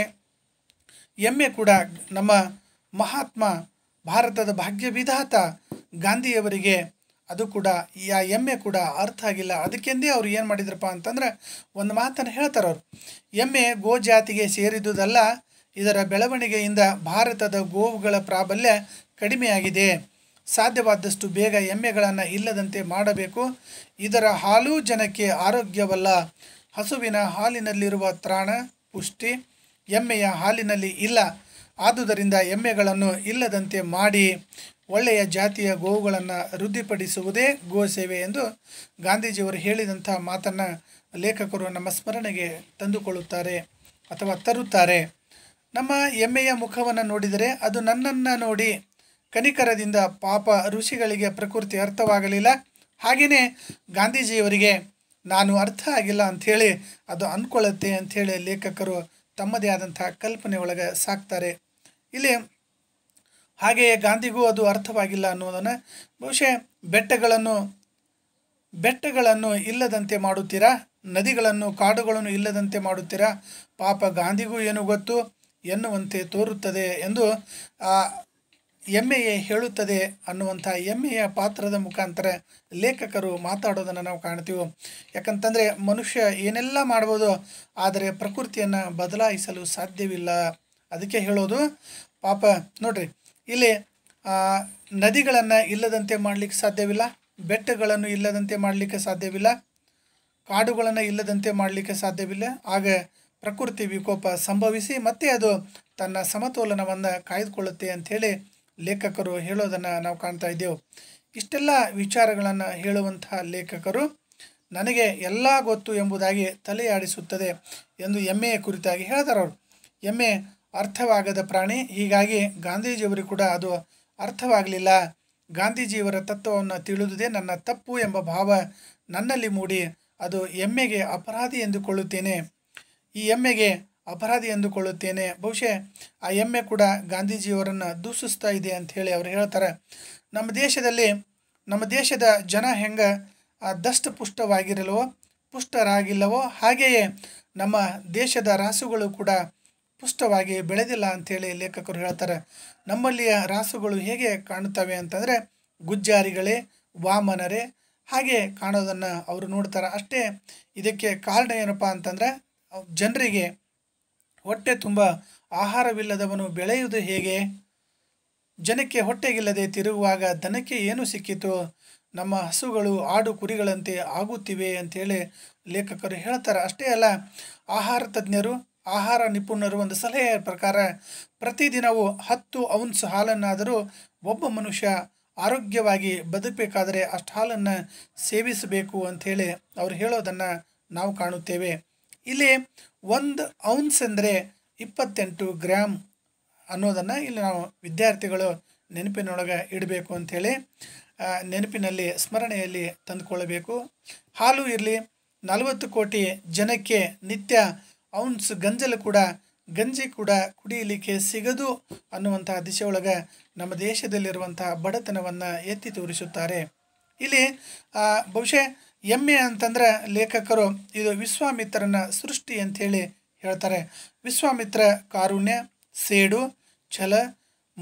ಎಮ್ಮೆ ಕೂಡ ನಮ್ಮ ಮಹಾತ್ಮ ಭಾರತದ ಭಾಗ್ಯ ವಿಧಾತ ಗಾಂಧಿಯವರಿಗೆ ಅದು ಕೂಡ ಆ ಎಮ್ಮೆ ಕೂಡ ಅರ್ಥ ಆಗಿಲ್ಲ ಅದಕ್ಕೆಂದೇ ಅವ್ರು ಏನು ಮಾಡಿದ್ರಪ್ಪ ಅಂತಂದ್ರೆ ಒಂದು ಮಾತನ್ನು ಹೇಳ್ತಾರೆ ಅವರು ಎಮ್ಮೆ ಗೋ ಜಾತಿಗೆ ಸೇರಿದುದಲ್ಲ ಇದರ ಬೆಳವಣಿಗೆಯಿಂದ ಭಾರತದ ಗೋವುಗಳ ಪ್ರಾಬಲ್ಯ ಕಡಿಮೆಯಾಗಿದೆ ಸಾಧ್ಯವಾದಷ್ಟು ಬೇಗ ಎಮ್ಮೆಗಳನ್ನು ಇಲ್ಲದಂತೆ ಮಾಡಬೇಕು ಇದರ ಹಾಲು ಜನಕ್ಕೆ ಆರೋಗ್ಯವಲ್ಲ ಹಸುವಿನ ಹಾಲಿನಲ್ಲಿರುವ ತ್ರಾಣ ಪುಷ್ಟಿ ಎಮ್ಮೆಯ ಹಾಲಿನಲ್ಲಿ ಇಲ್ಲ ಆದುದರಿಂದ ಎಮ್ಮೆಗಳನ್ನು ಇಲ್ಲದಂತೆ ಮಾಡಿ ಒಳ್ಳೆಯ ಜಾತಿಯ ಗೋವುಗಳನ್ನು ವೃದ್ಧಿಪಡಿಸುವುದೇ ಗೋ ಸೇವೆ ಎಂದು ಗಾಂಧೀಜಿಯವರು ಹೇಳಿದಂಥ ಮಾತನ್ನು ಲೇಖಕರು ನಮ್ಮ ಸ್ಮರಣೆಗೆ ತಂದುಕೊಳ್ಳುತ್ತಾರೆ ಅಥವಾ ತರುತ್ತಾರೆ ನಮ್ಮ ಎಮ್ಮೆಯ ಮುಖವನ್ನು ನೋಡಿದರೆ ಅದು ನನ್ನನ್ನು ನೋಡಿ ಕನಿಕರದಿಂದ ಪಾಪ ಋಷಿಗಳಿಗೆ ಪ್ರಕೃತಿ ಅರ್ಥವಾಗಲಿಲ್ಲ ಹಾಗೆಯೇ ಗಾಂಧೀಜಿಯವರಿಗೆ ನಾನು ಅರ್ಥ ಆಗಿಲ್ಲ ಅಂಥೇಳಿ ಅದು ಅಂದ್ಕೊಳ್ಳುತ್ತೆ ಅಂಥೇಳಿ ಲೇಖಕರು ತಮ್ಮದೇ ಆದಂಥ ಕಲ್ಪನೆ ಒಳಗೆ ಸಾಕ್ತಾರೆ ಇಲ್ಲಿ ಹಾಗೆಯೇ ಗಾಂಧಿಗೂ ಅದು ಅರ್ಥವಾಗಿಲ್ಲ ಅನ್ನೋದನ್ನು ಬಹುಶಃ ಬೆಟ್ಟಗಳನ್ನು ಬೆಟ್ಟಗಳನ್ನು ಇಲ್ಲದಂತೆ ಮಾಡುತ್ತೀರಾ ನದಿಗಳನ್ನು ಕಾಡುಗಳನ್ನು ಇಲ್ಲದಂತೆ ಮಾಡುತ್ತೀರಾ ಪಾಪ ಗಾಂಧಿಗೂ ಏನು ಗೊತ್ತು ಎನ್ನುವಂತೆ ತೋರುತ್ತದೆ ಎಂದು ಹೆಮ್ಮೆಯೇ ಹೇಳುತ್ತದೆ ಅನ್ನುವಂಥ ಹೆಮ್ಮೆಯ ಪಾತ್ರದ ಮುಖಾಂತರ ಲೇಖಕರು ಮಾತಾಡೋದನ್ನು ನಾವು ಕಾಣ್ತೀವಿ ಯಾಕಂತಂದರೆ ಮನುಷ್ಯ ಏನೆಲ್ಲ ಮಾಡ್ಬೋದು ಆದರೆ ಪ್ರಕೃತಿಯನ್ನು ಬದಲಾಯಿಸಲು ಸಾಧ್ಯವಿಲ್ಲ ಅದಕ್ಕೆ ಹೇಳೋದು ಪಾಪ ನೋಡ್ರಿ ಇಲ್ಲಿ ನದಿಗಳನ್ನು ಇಲ್ಲದಂತೆ ಮಾಡಲಿಕ್ಕೆ ಸಾಧ್ಯವಿಲ್ಲ ಬೆಟ್ಟಗಳನ್ನು ಇಲ್ಲದಂತೆ ಮಾಡಲಿಕ್ಕೆ ಸಾಧ್ಯವಿಲ್ಲ ಕಾಡುಗಳನ್ನು ಇಲ್ಲದಂತೆ ಮಾಡಲಿಕ್ಕೆ ಸಾಧ್ಯವಿಲ್ಲ ಆಗ ಪ್ರಕೃತಿ ವಿಕೋಪ ಸಂಭವಿಸಿ ಮತ್ತೆ ಅದು ತನ್ನ ಸಮತೋಲನವನ್ನು ಕಾಯ್ದುಕೊಳ್ಳುತ್ತೆ ಅಂಥೇಳಿ ಲೇಖಕರು ಹೇಳೋದನ್ನು ನಾವು ಕಾಣ್ತಾ ಇದ್ದೆವು ಇಷ್ಟೆಲ್ಲ ವಿಚಾರಗಳನ್ನು ಹೇಳುವಂಥ ಲೇಖಕರು ನನಗೆ ಎಲ್ಲ ಗೊತ್ತು ಎಂಬುದಾಗಿ ತಲೆಯಾಡಿಸುತ್ತದೆ ಎಂದು ಎಮ್ಮೆಯ ಕುರಿತಾಗಿ ಹೇಳ್ತಾರೆ ಅವರು ಎಮ್ಮೆ ಅರ್ಥವಾಗದ ಪ್ರಾಣಿ ಹೀಗಾಗಿ ಗಾಂಧೀಜಿಯವರು ಕೂಡ ಅದು ಅರ್ಥವಾಗಲಿಲ್ಲ ಗಾಂಧೀಜಿಯವರ ತತ್ವವನ್ನು ತಿಳಿದುದೇ ನನ್ನ ತಪ್ಪು ಎಂಬ ಭಾವ ನನ್ನಲ್ಲಿ ಮೂಡಿ ಅದು ಎಮ್ಮೆಗೆ ಅಪರಾಧಿ ಎಂದುಕೊಳ್ಳುತ್ತೇನೆ ಈ ಎಮ್ಮೆಗೆ ಅಪರಾಧಿ ಎಂದುಕೊಳ್ಳುತ್ತೇನೆ ಬಹುಶಃ ಆ ಹೆಮ್ಮೆ ಕೂಡ ಗಾಂಧೀಜಿಯವರನ್ನು ದೂಷಿಸ್ತಾ ಇದೆ ಅಂತ ಹೇಳಿ ಅವ್ರು ಹೇಳ್ತಾರೆ ನಮ್ಮ ದೇಶದಲ್ಲಿ ನಮ್ಮ ದೇಶದ ಜನ ಹೆಂಗೆ ಪುಷ್ಟವಾಗಿರಲ್ವೋ ಪುಷ್ಟರಾಗಿಲ್ಲವೋ ಹಾಗೆಯೇ ನಮ್ಮ ದೇಶದ ರಾಸುಗಳು ಕೂಡ ಪುಷ್ಟವಾಗಿ ಬೆಳೆದಿಲ್ಲ ಅಂಥೇಳಿ ಲೇಖಕರು ಹೇಳ್ತಾರೆ ನಮ್ಮಲ್ಲಿಯ ರಾಸುಗಳು ಹೇಗೆ ಕಾಣುತ್ತವೆ ಅಂತಂದರೆ ಗುಜ್ಜಾರಿಗಳೇ ವಾಮನರೇ ಹಾಗೆ ಕಾಣೋದನ್ನು ಅವರು ನೋಡ್ತಾರೆ ಅಷ್ಟೇ ಇದಕ್ಕೆ ಕಾರಣ ಏನಪ್ಪ ಅಂತಂದರೆ ಜನರಿಗೆ ಹೊಟ್ಟೆ ತುಂಬ ಆಹಾರವಿಲ್ಲದವನು ಬೆಳೆಯುವುದು ಹೇಗೆ ಜನಕ್ಕೆ ಹೊಟ್ಟೆಗಿಲ್ಲದೆ ತಿರುಗುವಾಗ ದನಕ್ಕೆ ಏನು ಸಿಕ್ಕಿತು ನಮ್ಮ ಹಸುಗಳು ಆಡು ಕುರಿಗಳಂತೆ ಆಗುತ್ತಿವೆ ಅಂಥೇಳಿ ಲೇಖಕರು ಹೇಳ್ತಾರೆ ಅಷ್ಟೇ ಅಲ್ಲ ಆಹಾರ ತಜ್ಞರು ಆಹಾರ ನಿಪುಣರು ಒಂದು ಸಲಹೆಯ ಪ್ರಕಾರ ಪ್ರತಿದಿನವೂ ಹತ್ತು ಔನ್ಸ್ ಹಾಲನ್ನಾದರೂ ಒಬ್ಬ ಮನುಷ್ಯ ಆರೋಗ್ಯವಾಗಿ ಬದುಕಬೇಕಾದರೆ ಅಷ್ಟು ಹಾಲನ್ನು ಸೇವಿಸಬೇಕು ಅಂಥೇಳಿ ಅವ್ರು ಹೇಳೋದನ್ನು ನಾವು ಕಾಣುತ್ತೇವೆ ಇಲ್ಲಿ ಒಂದು ಔನ್ಸ್ ಅಂದರೆ ಇಪ್ಪತ್ತೆಂಟು ಗ್ರಾಮ್ ಅನ್ನೋದನ್ನು ಇಲ್ಲಿ ನಾವು ವಿದ್ಯಾರ್ಥಿಗಳು ನೆನಪಿನೊಳಗೆ ಇಡಬೇಕು ಅಂಥೇಳಿ ನೆನಪಿನಲ್ಲಿ ಸ್ಮರಣೆಯಲ್ಲಿ ತಂದುಕೊಳ್ಳಬೇಕು ಹಾಲು ಇರಲಿ ನಲವತ್ತು ಕೋಟಿ ಜನಕ್ಕೆ ನಿತ್ಯ ಔನ್ಸ್ ಗಂಜಲು ಕೂಡ ಗಂಜಿ ಕೂಡ ಕುಡಿಯಲಿಕ್ಕೆ ಸಿಗದು ಅನ್ನುವಂತಹ ದಿಶೆಯೊಳಗೆ ನಮ್ಮ ದೇಶದಲ್ಲಿರುವಂತಹ ಬಡತನವನ್ನು ಎತ್ತಿ ತೋರಿಸುತ್ತಾರೆ ಇಲ್ಲಿ ಬಹುಶಃ ಎಮ್ಮೆ ಅಂತಂದ್ರೆ ಲೇಖಕರು ಇದು ವಿಶ್ವಾಮಿತ್ರನ ಸೃಷ್ಟಿ ಅಂಥೇಳಿ ಹೇಳ್ತಾರೆ ವಿಶ್ವಾಮಿತ್ರ ಕಾರುಣ್ಯ ಸೇಡು ಛಲ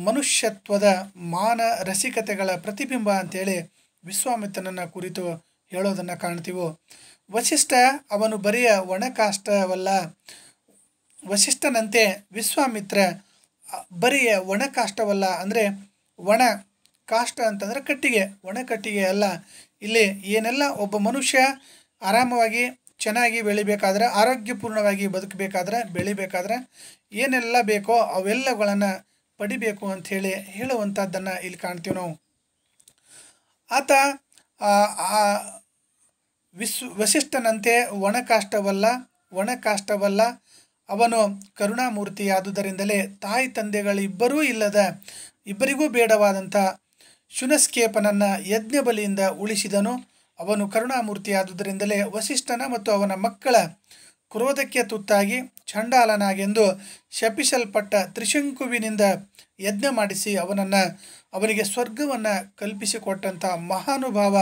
ಮನುಷ್ಯತ್ವದ ಮಾನ ರಸಿಕತೆಗಳ ಪ್ರತಿಬಿಂಬ ಅಂಥೇಳಿ ವಿಶ್ವಾಮಿತ್ರನನ್ನು ಕುರಿತು ಹೇಳೋದನ್ನು ಕಾಣ್ತೀವೋ ವಶಿಷ್ಠ ಅವನು ಬರೆಯ ಒಣಕಾಷ್ಟವಲ್ಲ ವಶಿಷ್ಠನಂತೆ ವಿಶ್ವಾಮಿತ್ರ ಬರಿಯ ಒಣ ಕಾಷ್ಟವಲ್ಲ ಅಂದರೆ ಒಣ ಕಾಷ್ಟ ಅಂತಂದರೆ ಕಟ್ಟಿಗೆ ಒಣ ಕಟ್ಟಿಗೆ ಅಲ್ಲ ಇಲ್ಲಿ ಏನೆಲ್ಲ ಒಬ್ಬ ಮನುಷ್ಯ ಆರಾಮವಾಗಿ ಚೆನ್ನಾಗಿ ಬೆಳಿಬೇಕಾದ್ರೆ ಆರೋಗ್ಯಪೂರ್ಣವಾಗಿ ಬದುಕಬೇಕಾದ್ರೆ ಬೆಳಿಬೇಕಾದ್ರೆ ಏನೆಲ್ಲ ಬೇಕೋ ಅವೆಲ್ಲಗಳನ್ನು ಪಡಿಬೇಕು ಅಂಥೇಳಿ ಹೇಳುವಂಥದ್ದನ್ನು ಇಲ್ಲಿ ಕಾಣ್ತೀವಿ ನಾವು ಆತ ವಿಶ್ವ ವಶಿಷ್ಠನಂತೆ ಒಣ ಕಾಷ್ಟವಲ್ಲ ಅವನು ಕರುಣಾಮೂರ್ತಿ ಆದುದರಿಂದಲೇ ತಾಯಿ ತಂದೆಗಳಿಬ್ಬರೂ ಇಲ್ಲದ ಇಬ್ಬರಿಗೂ ಬೇಡವಾದಂಥ ಶುನಸ್ಕೇಪನನ್ನು ಯಜ್ಞ ಬಲಿಯಿಂದ ಉಳಿಸಿದನು ಅವನು ಕರುಣಾಮೂರ್ತಿಯಾದುದರಿಂದಲೇ ವಸಿಷ್ಠನ ಮತ್ತು ಅವನ ಮಕ್ಕಳ ಕ್ರೋಧಕ್ಕೆ ತುತ್ತಾಗಿ ಚಂಡಾಲನಾಗೆಂದು ಶಪಿಸಲ್ಪಟ್ಟ ತ್ರಿಶಂಕುವಿನಿಂದ ಯಜ್ಞ ಮಾಡಿಸಿ ಅವನನ್ನು ಅವನಿಗೆ ಸ್ವರ್ಗವನ್ನು ಕಲ್ಪಿಸಿಕೊಟ್ಟಂಥ ಮಹಾನುಭಾವ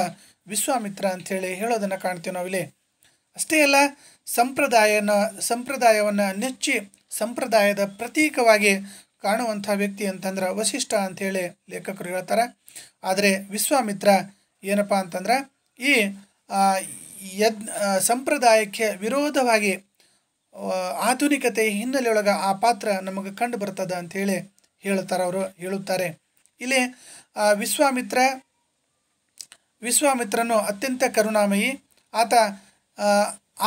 ವಿಶ್ವಾಮಿತ್ರ ಅಂಥೇಳಿ ಹೇಳೋದನ್ನು ಕಾಣ್ತೀವಿ ನಾವಿಲ್ಲಿ ಅಷ್ಟೇ ಅಲ್ಲ ಸಂಪ್ರದಾಯನ ಸಂಪ್ರದಾಯವನ್ನು ನೆಚ್ಚಿ ಸಂಪ್ರದಾಯದ ಪ್ರತೀಕವಾಗಿ ಕಾಣುವಂಥ ವ್ಯಕ್ತಿ ಅಂತಂದ್ರೆ ವಸಿಷ್ಠ ಅಂಥೇಳಿ ಲೇಖಕರು ಹೇಳ್ತಾರೆ ಆದರೆ ವಿಶ್ವಾಮಿತ್ರ ಏನಪ್ಪ ಅಂತಂದ್ರೆ ಈ ಯದ್ ಸಂಪ್ರದಾಯಕ್ಕೆ ವಿರೋಧವಾಗಿ ಆಧುನಿಕತೆ ಹಿನ್ನೆಲೆಯೊಳಗೆ ಆ ಪಾತ್ರ ನಮಗೆ ಕಂಡು ಬರ್ತದೆ ಅಂಥೇಳಿ ಹೇಳ್ತಾರೆ ಅವರು ಹೇಳುತ್ತಾರೆ ಇಲ್ಲಿ ವಿಶ್ವಾಮಿತ್ರ ವಿಶ್ವಾಮಿತ್ರನು ಅತ್ಯಂತ ಕರುಣಾಮಯಿ ಆತ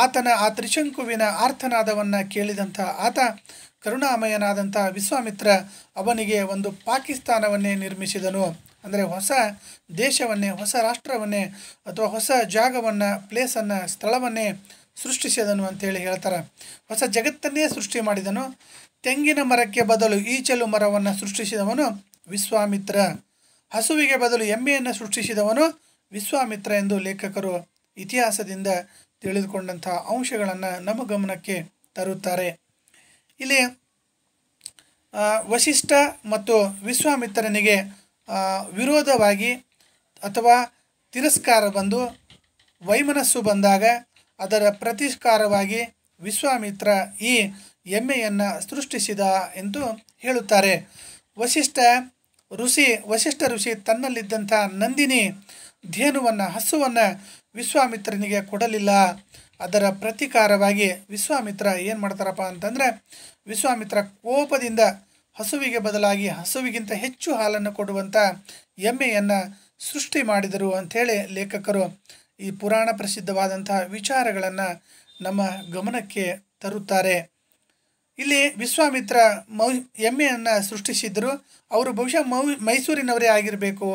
ಆತನ ಆ ತ್ರಿಶಂಕುವಿನ ಆರ್ಥನಾದವನ್ನು ಕೇಳಿದಂಥ ಆತ ಕರುಣಾಮಯನಾದಂಥ ವಿಶ್ವಾಮಿತ್ರ ಅವನಿಗೆ ಒಂದು ಪಾಕಿಸ್ತಾನವನ್ನೇ ನಿರ್ಮಿಸಿದನು ಅಂದರೆ ಹೊಸ ದೇಶವನ್ನೇ ಹೊಸ ರಾಷ್ಟ್ರವನ್ನೇ ಅಥವಾ ಹೊಸ ಜಾಗವನ್ನು ಪ್ಲೇಸನ್ನು ಸ್ಥಳವನ್ನೇ ಸೃಷ್ಟಿಸಿದನು ಅಂತೇಳಿ ಹೇಳ್ತಾರೆ ಹೊಸ ಜಗತ್ತನ್ನೇ ಸೃಷ್ಟಿ ಮಾಡಿದನು ತೆಂಗಿನ ಮರಕ್ಕೆ ಬದಲು ಈಚಲು ಮರವನ್ನು ಸೃಷ್ಟಿಸಿದವನು ವಿಶ್ವಾಮಿತ್ರ ಹಸುವಿಗೆ ಬದಲು ಎಮ್ಮೆಯನ್ನು ಸೃಷ್ಟಿಸಿದವನು ವಿಶ್ವಾಮಿತ್ರ ಎಂದು ಲೇಖಕರು ಇತಿಹಾಸದಿಂದ ತಿಳಿದುಕೊಂಡಂತಹ ಅಂಶಗಳನ್ನು ನಮ್ಮ ಗಮನಕ್ಕೆ ತರುತ್ತಾರೆ ಇಲ್ಲಿ ವಶಿಷ್ಠ ಮತ್ತು ವಿಶ್ವಾಮಿತ್ರನಿಗೆ ವಿರೋಧವಾಗಿ ಅಥವಾ ತಿರಸ್ಕಾರ ಬಂದು ವೈಮನಸ್ಸು ಬಂದಾಗ ಅದರ ಪ್ರತಿಷ್ಕಾರವಾಗಿ ವಿಶ್ವಾಮಿತ್ರ ಈ ಎಮ್ಮೆಯನ್ನು ಸೃಷ್ಟಿಸಿದ ಎಂದು ಹೇಳುತ್ತಾರೆ ವಶಿಷ್ಠ ಋಷಿ ವಶಿಷ್ಠ ಋಷಿ ತನ್ನಲ್ಲಿದ್ದಂಥ ನಂದಿನಿ ಧೇನುವನ್ನು ಹಸುವನ್ನು ವಿಶ್ವಾಮಿತ್ರನಿಗೆ ಕೊಡಲಿಲ್ಲ ಅದರ ಪ್ರತಿಕಾರವಾಗಿ ವಿಶ್ವಾಮಿತ್ರ ಏನು ಮಾಡ್ತಾರಪ್ಪ ಅಂತಂದರೆ ವಿಶ್ವಾಮಿತ್ರ ಕೋಪದಿಂದ ಹಸುವಿಗೆ ಬದಲಾಗಿ ಹಸುವಿಗಿಂತ ಹೆಚ್ಚು ಹಾಲನ್ನು ಕೊಡುವಂಥ ಎಮ್ಮೆಯನ್ನು ಸೃಷ್ಟಿ ಮಾಡಿದರು ಅಂಥೇಳಿ ಲೇಖಕರು ಈ ಪುರಾಣ ಪ್ರಸಿದ್ಧವಾದಂತಹ ವಿಚಾರಗಳನ್ನು ನಮ್ಮ ಗಮನಕ್ಕೆ ತರುತ್ತಾರೆ ಇಲ್ಲಿ ವಿಶ್ವಾಮಿತ್ರ ಮೌ ಎಮ್ಮೆಯನ್ನು ಸೃಷ್ಟಿಸಿದ್ದರು ಅವರು ಬಹುಶಃ ಮೌ ಮೈಸೂರಿನವರೇ ಆಗಿರಬೇಕು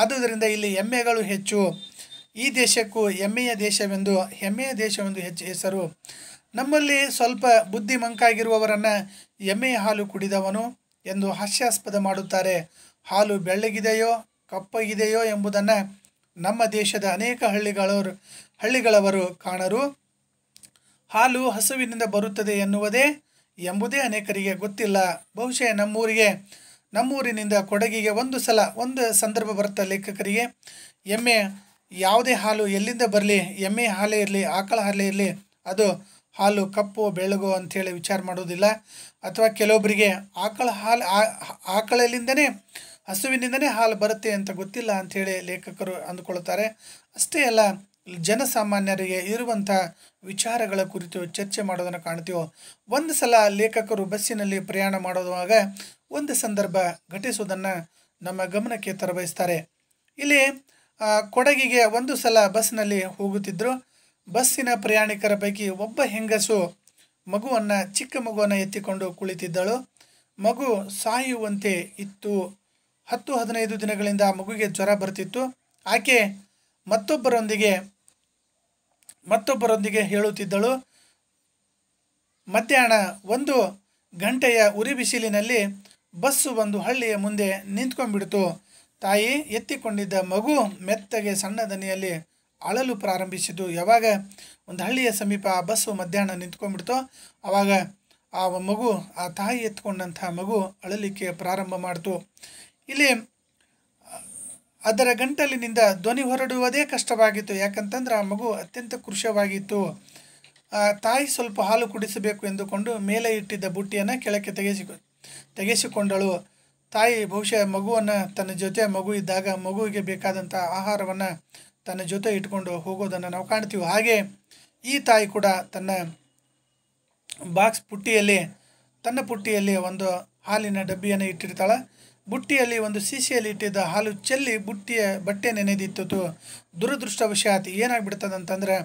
ಆದುದರಿಂದ ಇಲ್ಲಿ ಎಮ್ಮೆಗಳು ಹೆಚ್ಚು ಈ ದೇಶಕ್ಕೂ ಹೆಮ್ಮೆಯ ದೇಶವೆಂದು ಹೆಮ್ಮೆಯ ದೇಶವೆಂದು ಹೆಚ್ಚು ಹೆಸರು ನಮ್ಮಲ್ಲಿ ಸ್ವಲ್ಪ ಬುದ್ಧಿ ಮಂಕಾಗಿರುವವರನ್ನು ಎಮ್ಮೆಯ ಹಾಲು ಕುಡಿದವನು ಎಂದು ಹಾಸ್ಯಾಸ್ಪದ ಮಾಡುತ್ತಾರೆ ಹಾಲು ಬೆಳ್ಳಗಿದೆಯೋ ಕಪ್ಪಗಿದೆಯೋ ಎಂಬುದನ್ನು ನಮ್ಮ ದೇಶದ ಅನೇಕ ಹಳ್ಳಿಗಳವರು ಹಳ್ಳಿಗಳವರು ಕಾಣರು ಹಾಲು ಹಸುವಿನಿಂದ ಬರುತ್ತದೆ ಎನ್ನುವುದೇ ಎಂಬುದೇ ಅನೇಕರಿಗೆ ಗೊತ್ತಿಲ್ಲ ಬಹುಶಃ ನಮ್ಮೂರಿಗೆ ನಮ್ಮೂರಿನಿಂದ ಕೊಡಗಿಗೆ ಒಂದು ಸಲ ಒಂದು ಸಂದರ್ಭ ಬರುತ್ತ ಲೇಖಕರಿಗೆ ಎಮ್ಮೆ ಯಾವುದೇ ಹಾಲು ಎಲ್ಲಿಂದ ಬರಲಿ ಎಮ್ಮೆ ಹಾಲೇ ಇರಲಿ ಆಕಳ ಹಾಲೇ ಇರಲಿ ಅದು ಹಾಲು ಕಪ್ಪು ಬೆಳಗು ಅಂಥೇಳಿ ವಿಚಾರ ಮಾಡೋದಿಲ್ಲ ಅಥವಾ ಕೆಲವೊಬ್ಬರಿಗೆ ಆಕಳ ಹಾಲು ಆಕಳಲ್ಲಿಂದನೇ ಹಸುವಿನಿಂದನೇ ಹಾಲು ಬರುತ್ತೆ ಅಂತ ಗೊತ್ತಿಲ್ಲ ಅಂಥೇಳಿ ಲೇಖಕರು ಅಂದುಕೊಳ್ತಾರೆ ಅಷ್ಟೇ ಅಲ್ಲ ಜನಸಾಮಾನ್ಯರಿಗೆ ಇರುವಂಥ ವಿಚಾರಗಳ ಕುರಿತು ಚರ್ಚೆ ಮಾಡೋದನ್ನು ಕಾಣ್ತೀವೋ ಒಂದು ಸಲ ಲೇಖಕರು ಬಸ್ಸಿನಲ್ಲಿ ಪ್ರಯಾಣ ಮಾಡೋದಾಗ ಒಂದು ಸಂದರ್ಭ ಘಟಿಸುವುದನ್ನು ನಮ್ಮ ಗಮನಕ್ಕೆ ತರಬಯಸ್ತಾರೆ ಇಲ್ಲಿ ಕೊಡಗಿಗೆ ಒಂದು ಸಲ ಬಸ್ನಲ್ಲಿ ಹೋಗುತ್ತಿದ್ದರು ಬಸ್ಸಿನ ಪ್ರಯಾಣಿಕರ ಪೈಕಿ ಒಬ್ಬ ಹೆಂಗಸು ಮಗುವನ್ನು ಚಿಕ್ಕ ಮಗುವನ್ನು ಎತ್ತಿಕೊಂಡು ಕುಳಿತಿದ್ದಳು ಮಗು ಸಾಯುವಂತೆ ಇತ್ತು ಹತ್ತು ಹದಿನೈದು ದಿನಗಳಿಂದ ಮಗುಗೆ ಜ್ವರ ಬರ್ತಿತ್ತು ಆಕೆ ಮತ್ತೊಬ್ಬರೊಂದಿಗೆ ಮತ್ತೊಬ್ಬರೊಂದಿಗೆ ಹೇಳುತ್ತಿದ್ದಳು ಮಧ್ಯಾಹ್ನ ಒಂದು ಗಂಟೆಯ ಉರಿ ಬಿಸಿಲಿನಲ್ಲಿ ಬಸ್ಸು ಒಂದು ಹಳ್ಳಿಯ ಮುಂದೆ ನಿಂತ್ಕೊಂಡ್ಬಿಡ್ತು ತಾಯಿ ಎತ್ತಿಕೊಂಡಿದ್ದ ಮಗು ಮೆತ್ತಗೆ ಸಣ್ಣ ದನಿಯಲ್ಲಿ ಅಳಲು ಪ್ರಾರಂಭಿಸಿದ್ದು ಯಾವಾಗ ಒಂದು ಹಳ್ಳಿಯ ಸಮೀಪ ಆ ಬಸ್ಸು ಮಧ್ಯಾಹ್ನ ನಿಂತ್ಕೊಂಡ್ಬಿಡ್ತೋ ಆವಾಗ ಆ ಮಗು ಆ ತಾಯಿ ಎತ್ಕೊಂಡಂತಹ ಮಗು ಅಳಲಿಕ್ಕೆ ಪ್ರಾರಂಭ ಮಾಡಿತು ಇಲ್ಲಿ ಅದರ ಗಂಟಲಿನಿಂದ ಧ್ವನಿ ಹೊರಡುವುದೇ ಕಷ್ಟವಾಗಿತ್ತು ಯಾಕಂತಂದ್ರೆ ಆ ಮಗು ಅತ್ಯಂತ ಕೃಶವಾಗಿತ್ತು ತಾಯಿ ಸ್ವಲ್ಪ ಹಾಲು ಕುಡಿಸಬೇಕು ಎಂದುಕೊಂಡು ಮೇಲೆ ಇಟ್ಟಿದ್ದ ಬುಟ್ಟಿಯನ್ನು ಕೆಳಕ್ಕೆ ತೆಗೆಸಿಕೊ ತೆಗೆಸಿಕೊಂಡಳು ತಾಯಿ ಬಹುಶಃ ಮಗುವನ್ನು ತನ್ನ ಜೊತೆ ಮಗು ಇದ್ದಾಗ ಮಗುವಿಗೆ ಬೇಕಾದಂಥ ಆಹಾರವನ್ನು ತನ್ನ ಜೊತೆ ಇಟ್ಕೊಂಡು ಹೋಗೋದನ್ನು ನಾವು ಕಾಣ್ತೀವಿ ಹಾಗೆ ಈ ತಾಯಿ ಕೂಡ ತನ್ನ ಬಾಕ್ಸ್ ಪುಟ್ಟಿಯಲ್ಲಿ ತನ್ನ ಪುಟ್ಟಿಯಲ್ಲಿ ಒಂದು ಹಾಲಿನ ಡಬ್ಬಿಯನ್ನು ಇಟ್ಟಿರ್ತಾಳೆ ಬುಟ್ಟಿಯಲ್ಲಿ ಒಂದು ಸೀಸೆಯಲ್ಲಿ ಇಟ್ಟಿದ್ದ ಹಾಲು ಚೆಲ್ಲಿ ಬುಟ್ಟಿಯ ಬಟ್ಟೆ ನೆನೆದಿತ್ತು ದುರದೃಷ್ಟವಶಾತ್ ಏನಾಗ್ಬಿಡ್ತದಂತಂದ್ರೆ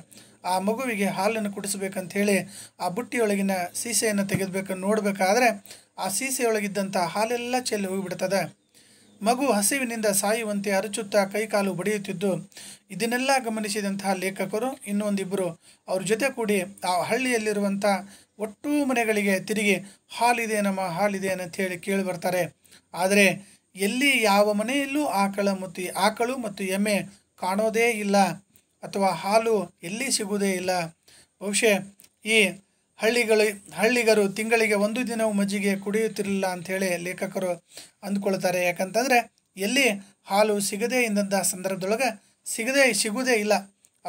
ಆ ಮಗುವಿಗೆ ಹಾಲನ್ನು ಕುಡಿಸ್ಬೇಕಂತ ಹೇಳಿ ಆ ಬುಟ್ಟಿಯೊಳಗಿನ ಸೀಸೆಯನ್ನು ತೆಗೆದ್ಬೇಕು ನೋಡಬೇಕಾದ್ರೆ ಆ ಸೀಸೆಯೊಳಗಿದ್ದಂಥ ಹಾಲೆಲ್ಲ ಚೆಲ್ಲಿ ಹೋಗಿಬಿಡ್ತದೆ ಮಗು ಹಸಿವಿನಿಂದ ಸಾಯುವಂತೆ ಅರಚುತ್ತಾ ಕೈಕಾಲು ಬಡಿಯುತ್ತಿದ್ದು ಇದನ್ನೆಲ್ಲ ಗಮನಿಸಿದಂತಹ ಲೇಖಕರು ಇನ್ನೊಂದಿಬ್ಬರು ಅವ್ರ ಜೊತೆ ಕೂಡಿ ಆ ಹಳ್ಳಿಯಲ್ಲಿರುವಂಥ ಒಟ್ಟು ಮನೆಗಳಿಗೆ ತಿರುಗಿ ನಮ್ಮ ಹಾಲಿದೆ ಹೇಳಿ ಕೇಳಿ ಬರ್ತಾರೆ ಆದರೆ ಎಲ್ಲಿ ಯಾವ ಮನೆಯಲ್ಲೂ ಆಕಳ ಮತ್ತು ಆಕಳು ಮತ್ತು ಎಮ್ಮೆ ಕಾಣೋದೇ ಇಲ್ಲ ಅಥವಾ ಹಾಲು ಎಲ್ಲಿ ಸಿಗೋದೇ ಇಲ್ಲ ಬಹುಶಃ ಈ ಹಳ್ಳಿಗಳು ಹಳ್ಳಿಗರು ತಿಂಗಳಿಗೆ ಒಂದು ದಿನವೂ ಮಜ್ಜಿಗೆ ಕುಡಿಯುತ್ತಿರಲಿಲ್ಲ ಅಂಥೇಳಿ ಲೇಖಕರು ಅಂದ್ಕೊಳ್ತಾರೆ ಯಾಕಂತಂದರೆ ಎಲ್ಲಿ ಹಾಲು ಸಿಗದೇ ಇದ್ದಂಥ ಸಂದರ್ಭದೊಳಗೆ ಸಿಗದೇ ಸಿಗುವುದೇ ಇಲ್ಲ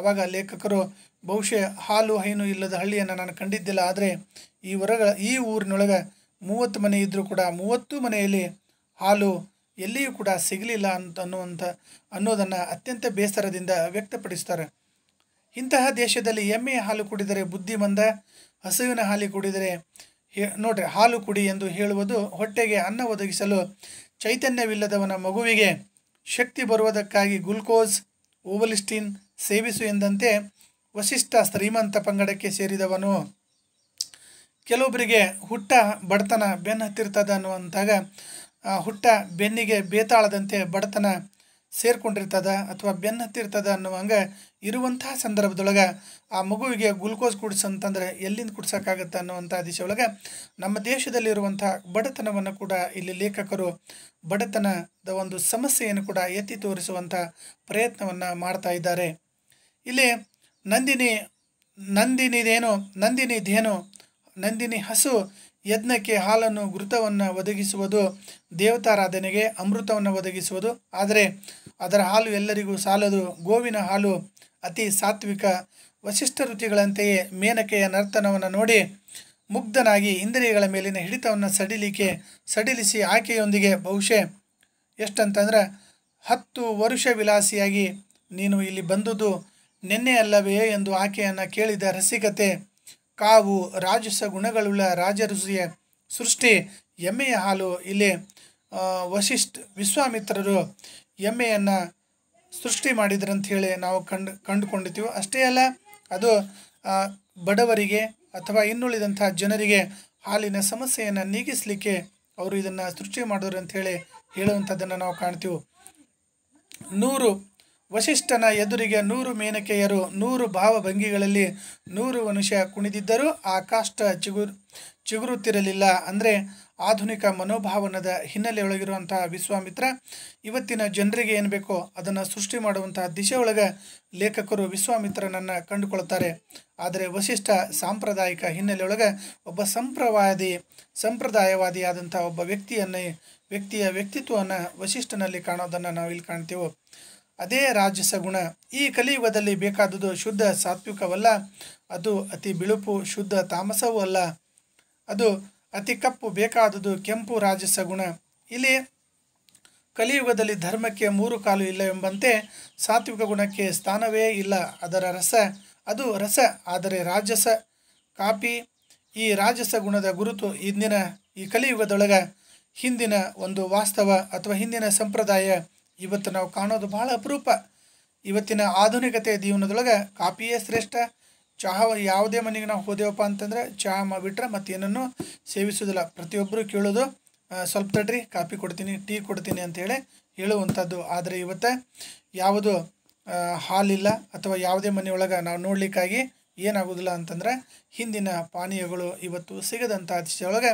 ಆವಾಗ ಲೇಖಕರು ಬಹುಶಃ ಹಾಲು ಹೈನು ಇಲ್ಲದ ಹಳ್ಳಿಯನ್ನು ನಾನು ಕಂಡಿದ್ದಿಲ್ಲ ಆದರೆ ಈ ಹೊರಗ ಈ ಊರಿನೊಳಗೆ ಮೂವತ್ತು ಮನೆ ಇದ್ದರೂ ಕೂಡ ಮೂವತ್ತು ಮನೆಯಲ್ಲಿ ಹಾಲು ಎಲ್ಲಿಯೂ ಕೂಡ ಸಿಗಲಿಲ್ಲ ಅಂತ ಅನ್ನುವಂಥ ಅನ್ನೋದನ್ನು ಅತ್ಯಂತ ಬೇಸರದಿಂದ ವ್ಯಕ್ತಪಡಿಸ್ತಾರೆ ಇಂತಹ ದೇಶದಲ್ಲಿ ಎಮ್ಮೆ ಹಾಲು ಕುಡಿದರೆ ಬುದ್ಧಿಮಂದ ಹಸುವಿನ ಹಾಲಿ ಕುಡಿದರೆ ಹೇ ನೋಡ್ರಿ ಹಾಲು ಕುಡಿ ಎಂದು ಹೇಳುವುದು ಹೊಟ್ಟೆಗೆ ಅನ್ನ ಒದಗಿಸಲು ಚೈತನ್ಯವಿಲ್ಲದವನ ಮಗುವಿಗೆ ಶಕ್ತಿ ಬರುವುದಕ್ಕಾಗಿ ಗ್ಲುಕೋಸ್ ಓವಲಿಸ್ಟಿನ್ ಸೇವಿಸು ಎಂದಂತೆ ವಶಿಷ್ಠ ಶ್ರೀಮಂತ ಪಂಗಡಕ್ಕೆ ಸೇರಿದವನು ಕೆಲವೊಬ್ಬರಿಗೆ ಹುಟ್ಟ ಬಡತನ ಬೆನ್ನು ಹತ್ತಿರ್ತದ ಅನ್ನುವಂತಾಗ ಹುಟ್ಟ ಬೆನ್ನಿಗೆ ಬೇತಾಳದಂತೆ ಬಡತನ ಸೇರ್ಕೊಂಡಿರ್ತದ ಅಥವಾ ಬೆನ್ನು ಹತ್ತಿರ್ತದ ಅನ್ನುವಂಗೆ ಇರುವಂತಹ ಸಂದರ್ಭದೊಳಗೆ ಆ ಮಗುವಿಗೆ ಗ್ಲುಕೋಸ್ ಕುಡಿಸಂತಂದ್ರೆ ಎಲ್ಲಿಂದ ಕುಡ್ಸೋಕ್ಕಾಗತ್ತೆ ಅನ್ನುವಂಥ ಒಳಗೆ ನಮ್ಮ ದೇಶದಲ್ಲಿರುವಂಥ ಬಡತನವನ್ನು ಕೂಡ ಇಲ್ಲಿ ಲೇಖಕರು ಬಡತನದ ಒಂದು ಸಮಸ್ಯೆಯನ್ನು ಕೂಡ ಎತ್ತಿ ತೋರಿಸುವಂಥ ಪ್ರಯತ್ನವನ್ನು ಮಾಡ್ತಾ ಇದ್ದಾರೆ ಇಲ್ಲಿ ನಂದಿನಿ ನಂದಿನಿದೇನು ನಂದಿನಿದೇನು ನಂದಿನಿ ಹಸು ಯಜ್ಞಕ್ಕೆ ಹಾಲನ್ನು ಘೃತವನ್ನು ಒದಗಿಸುವುದು ದೇವತಾರಾಧನೆಗೆ ಅಮೃತವನ್ನು ಒದಗಿಸುವುದು ಆದರೆ ಅದರ ಹಾಲು ಎಲ್ಲರಿಗೂ ಸಾಲದು ಗೋವಿನ ಹಾಲು ಅತಿ ಸಾತ್ವಿಕ ವಶಿಷ್ಠ ರುಚಿಗಳಂತೆಯೇ ಮೇನಕೆಯ ನರ್ತನವನ್ನು ನೋಡಿ ಮುಗ್ಧನಾಗಿ ಇಂದ್ರಿಯಗಳ ಮೇಲಿನ ಹಿಡಿತವನ್ನು ಸಡಿಲಿಕೆ ಸಡಿಲಿಸಿ ಆಕೆಯೊಂದಿಗೆ ಬಹುಶಃ ಎಷ್ಟಂತಂದ್ರೆ ಹತ್ತು ವರುಷ ವಿಲಾಸಿಯಾಗಿ ನೀನು ಇಲ್ಲಿ ಬಂದದ್ದು ನಿನ್ನೆ ಅಲ್ಲವೇ ಎಂದು ಆಕೆಯನ್ನು ಕೇಳಿದ ರಸಿಕತೆ ಕಾವು ರಾಜಸ ಗುಣಗಳುಳ್ಳ ರಾಜರುಸಿಯ ಸೃಷ್ಟಿ ಎಮ್ಮೆಯ ಹಾಲು ಇಲ್ಲಿ ವಶಿಷ್ಠ ವಿಶ್ವಾಮಿತ್ರರು ಎಮ್ಮೆಯನ್ನು ಸೃಷ್ಟಿ ಮಾಡಿದ್ರಂತ ಹೇಳಿ ನಾವು ಕಂಡು ಕಂಡುಕೊಂಡಿದ್ದೀವಿ ಅಷ್ಟೇ ಅಲ್ಲ ಅದು ಬಡವರಿಗೆ ಅಥವಾ ಇನ್ನುಳಿದಂಥ ಜನರಿಗೆ ಹಾಲಿನ ಸಮಸ್ಯೆಯನ್ನು ನೀಗಿಸಲಿಕ್ಕೆ ಅವರು ಇದನ್ನು ಸೃಷ್ಟಿ ಮಾಡೋರು ಹೇಳಿ ಹೇಳುವಂಥದ್ದನ್ನು ನಾವು ಕಾಣ್ತೀವಿ ನೂರು ವಶಿಷ್ಠನ ಎದುರಿಗೆ ನೂರು ಮೇನಕೆಯರು ನೂರು ಭಾವಭಂಗಿಗಳಲ್ಲಿ ನೂರು ಮನುಷ್ಯ ಕುಣಿದಿದ್ದರೂ ಆ ಕಾಷ್ಟ ಚಿಗುರು ಚಿಗುರುತ್ತಿರಲಿಲ್ಲ ಅಂದರೆ ಆಧುನಿಕ ಮನೋಭಾವನದ ಹಿನ್ನೆಲೆಯೊಳಗಿರುವಂತಹ ವಿಶ್ವಾಮಿತ್ರ ಇವತ್ತಿನ ಜನರಿಗೆ ಏನು ಬೇಕೋ ಅದನ್ನು ಸೃಷ್ಟಿ ಮಾಡುವಂತಹ ದಿಶೆಯೊಳಗೆ ಲೇಖಕರು ವಿಶ್ವಾಮಿತ್ರನನ್ನು ಕಂಡುಕೊಳ್ತಾರೆ ಆದರೆ ವಶಿಷ್ಠ ಸಾಂಪ್ರದಾಯಿಕ ಹಿನ್ನೆಲೆಯೊಳಗೆ ಒಬ್ಬ ಸಂಪ್ರವಾದಿ ಸಂಪ್ರದಾಯವಾದಿಯಾದಂಥ ಒಬ್ಬ ವ್ಯಕ್ತಿಯನ್ನೇ ವ್ಯಕ್ತಿಯ ವ್ಯಕ್ತಿತ್ವವನ್ನು ವಶಿಷ್ಠನಲ್ಲಿ ಕಾಣೋದನ್ನು ನಾವು ಇಲ್ಲಿ ಕಾಣ್ತೇವೆ ಅದೇ ರಾಜಸ ಗುಣ ಈ ಕಲಿಯುಗದಲ್ಲಿ ಬೇಕಾದುದು ಶುದ್ಧ ಸಾತ್ವಿಕವಲ್ಲ ಅದು ಅತಿ ಬಿಳುಪು ಶುದ್ಧ ತಾಮಸವೂ ಅಲ್ಲ ಅದು ಅತಿ ಕಪ್ಪು ಬೇಕಾದುದು ಕೆಂಪು ರಾಜಸ ಗುಣ ಇಲ್ಲಿ ಕಲಿಯುಗದಲ್ಲಿ ಧರ್ಮಕ್ಕೆ ಮೂರು ಕಾಲು ಇಲ್ಲ ಎಂಬಂತೆ ಸಾತ್ವಿಕ ಗುಣಕ್ಕೆ ಸ್ಥಾನವೇ ಇಲ್ಲ ಅದರ ರಸ ಅದು ರಸ ಆದರೆ ರಾಜಸ ಕಾಪಿ ಈ ರಾಜಸ ಗುಣದ ಗುರುತು ಇಂದಿನ ಈ ಕಲಿಯುಗದೊಳಗೆ ಹಿಂದಿನ ಒಂದು ವಾಸ್ತವ ಅಥವಾ ಹಿಂದಿನ ಸಂಪ್ರದಾಯ ಇವತ್ತು ನಾವು ಕಾಣೋದು ಬಹಳ ಅಪರೂಪ ಇವತ್ತಿನ ಆಧುನಿಕತೆಯ ಜೀವನದೊಳಗೆ ಕಾಪಿಯೇ ಶ್ರೇಷ್ಠ ಚಹಾ ಯಾವುದೇ ಮನೆಗೆ ನಾವು ಹೋದೆವಪ್ಪ ಅಂತಂದರೆ ಚಹಾ ಮಾಡಿಬಿಟ್ರೆ ಮತ್ತೇನನ್ನು ಸೇವಿಸೋದಿಲ್ಲ ಪ್ರತಿಯೊಬ್ಬರು ಕೇಳೋದು ಸ್ವಲ್ಪ ತಡ್ರಿ ಕಾಫಿ ಕೊಡ್ತೀನಿ ಟೀ ಕೊಡ್ತೀನಿ ಅಂತೇಳಿ ಹೇಳುವಂಥದ್ದು ಆದರೆ ಇವತ್ತು ಯಾವುದು ಹಾಲಿಲ್ಲ ಅಥವಾ ಯಾವುದೇ ಮನೆಯೊಳಗೆ ನಾವು ನೋಡಲಿಕ್ಕಾಗಿ ಏನಾಗೋದಿಲ್ಲ ಅಂತಂದರೆ ಹಿಂದಿನ ಪಾನೀಯಗಳು ಇವತ್ತು ಸಿಗದಂಥ ಅತಿಥಿಯೊಳಗೆ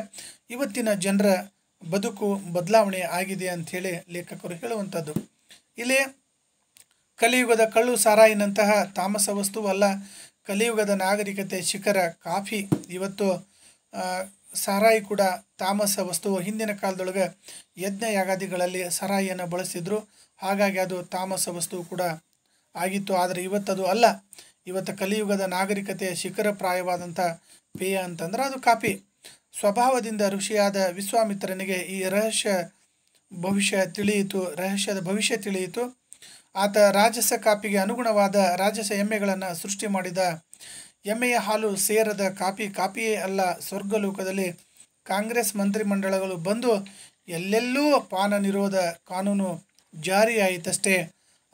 ಇವತ್ತಿನ ಜನರ ಬದುಕು ಬದಲಾವಣೆ ಆಗಿದೆ ಅಂಥೇಳಿ ಲೇಖಕರು ಹೇಳುವಂಥದ್ದು ಇಲ್ಲಿ ಕಲಿಯುಗದ ಕಳ್ಳು ಸಾರಾಯಿನಂತಹ ತಾಮಸ ವಸ್ತುವಲ್ಲ ಕಲಿಯುಗದ ನಾಗರಿಕತೆ ಶಿಖರ ಕಾಫಿ ಇವತ್ತು ಸಾರಾಯಿ ಕೂಡ ತಾಮಸ ವಸ್ತುವು ಹಿಂದಿನ ಕಾಲದೊಳಗೆ ಯಜ್ಞ ಯಾಗಾದಿಗಳಲ್ಲಿ ಸಾರಾಯಿಯನ್ನು ಬಳಸಿದ್ರು ಹಾಗಾಗಿ ಅದು ತಾಮಸ ವಸ್ತುವು ಕೂಡ ಆಗಿತ್ತು ಆದರೆ ಇವತ್ತದು ಅಲ್ಲ ಇವತ್ತು ಕಲಿಯುಗದ ನಾಗರಿಕತೆಯ ಶಿಖರ ಪ್ರಾಯವಾದಂಥ ಪೇಯ ಅಂತಂದ್ರೆ ಅದು ಕಾಫಿ ಸ್ವಭಾವದಿಂದ ಋಷಿಯಾದ ವಿಶ್ವಾಮಿತ್ರನಿಗೆ ಈ ರಹಸ್ಯ ಭವಿಷ್ಯ ತಿಳಿಯಿತು ರಹಸ್ಯದ ಭವಿಷ್ಯ ತಿಳಿಯಿತು ಆತ ರಾಜಸ ಕಾಪಿಗೆ ಅನುಗುಣವಾದ ರಾಜಸ ಎಮ್ಮೆಗಳನ್ನು ಸೃಷ್ಟಿ ಮಾಡಿದ ಎಮ್ಮೆಯ ಹಾಲು ಸೇರದ ಕಾಪಿ ಕಾಪಿಯೇ ಅಲ್ಲ ಸ್ವರ್ಗಲೋಕದಲ್ಲಿ ಕಾಂಗ್ರೆಸ್ ಮಂತ್ರಿಮಂಡಲಗಳು ಬಂದು ಎಲ್ಲೆಲ್ಲೂ ಪಾನ ನಿರೋಧ ಕಾನೂನು ಜಾರಿಯಾಯಿತಷ್ಟೇ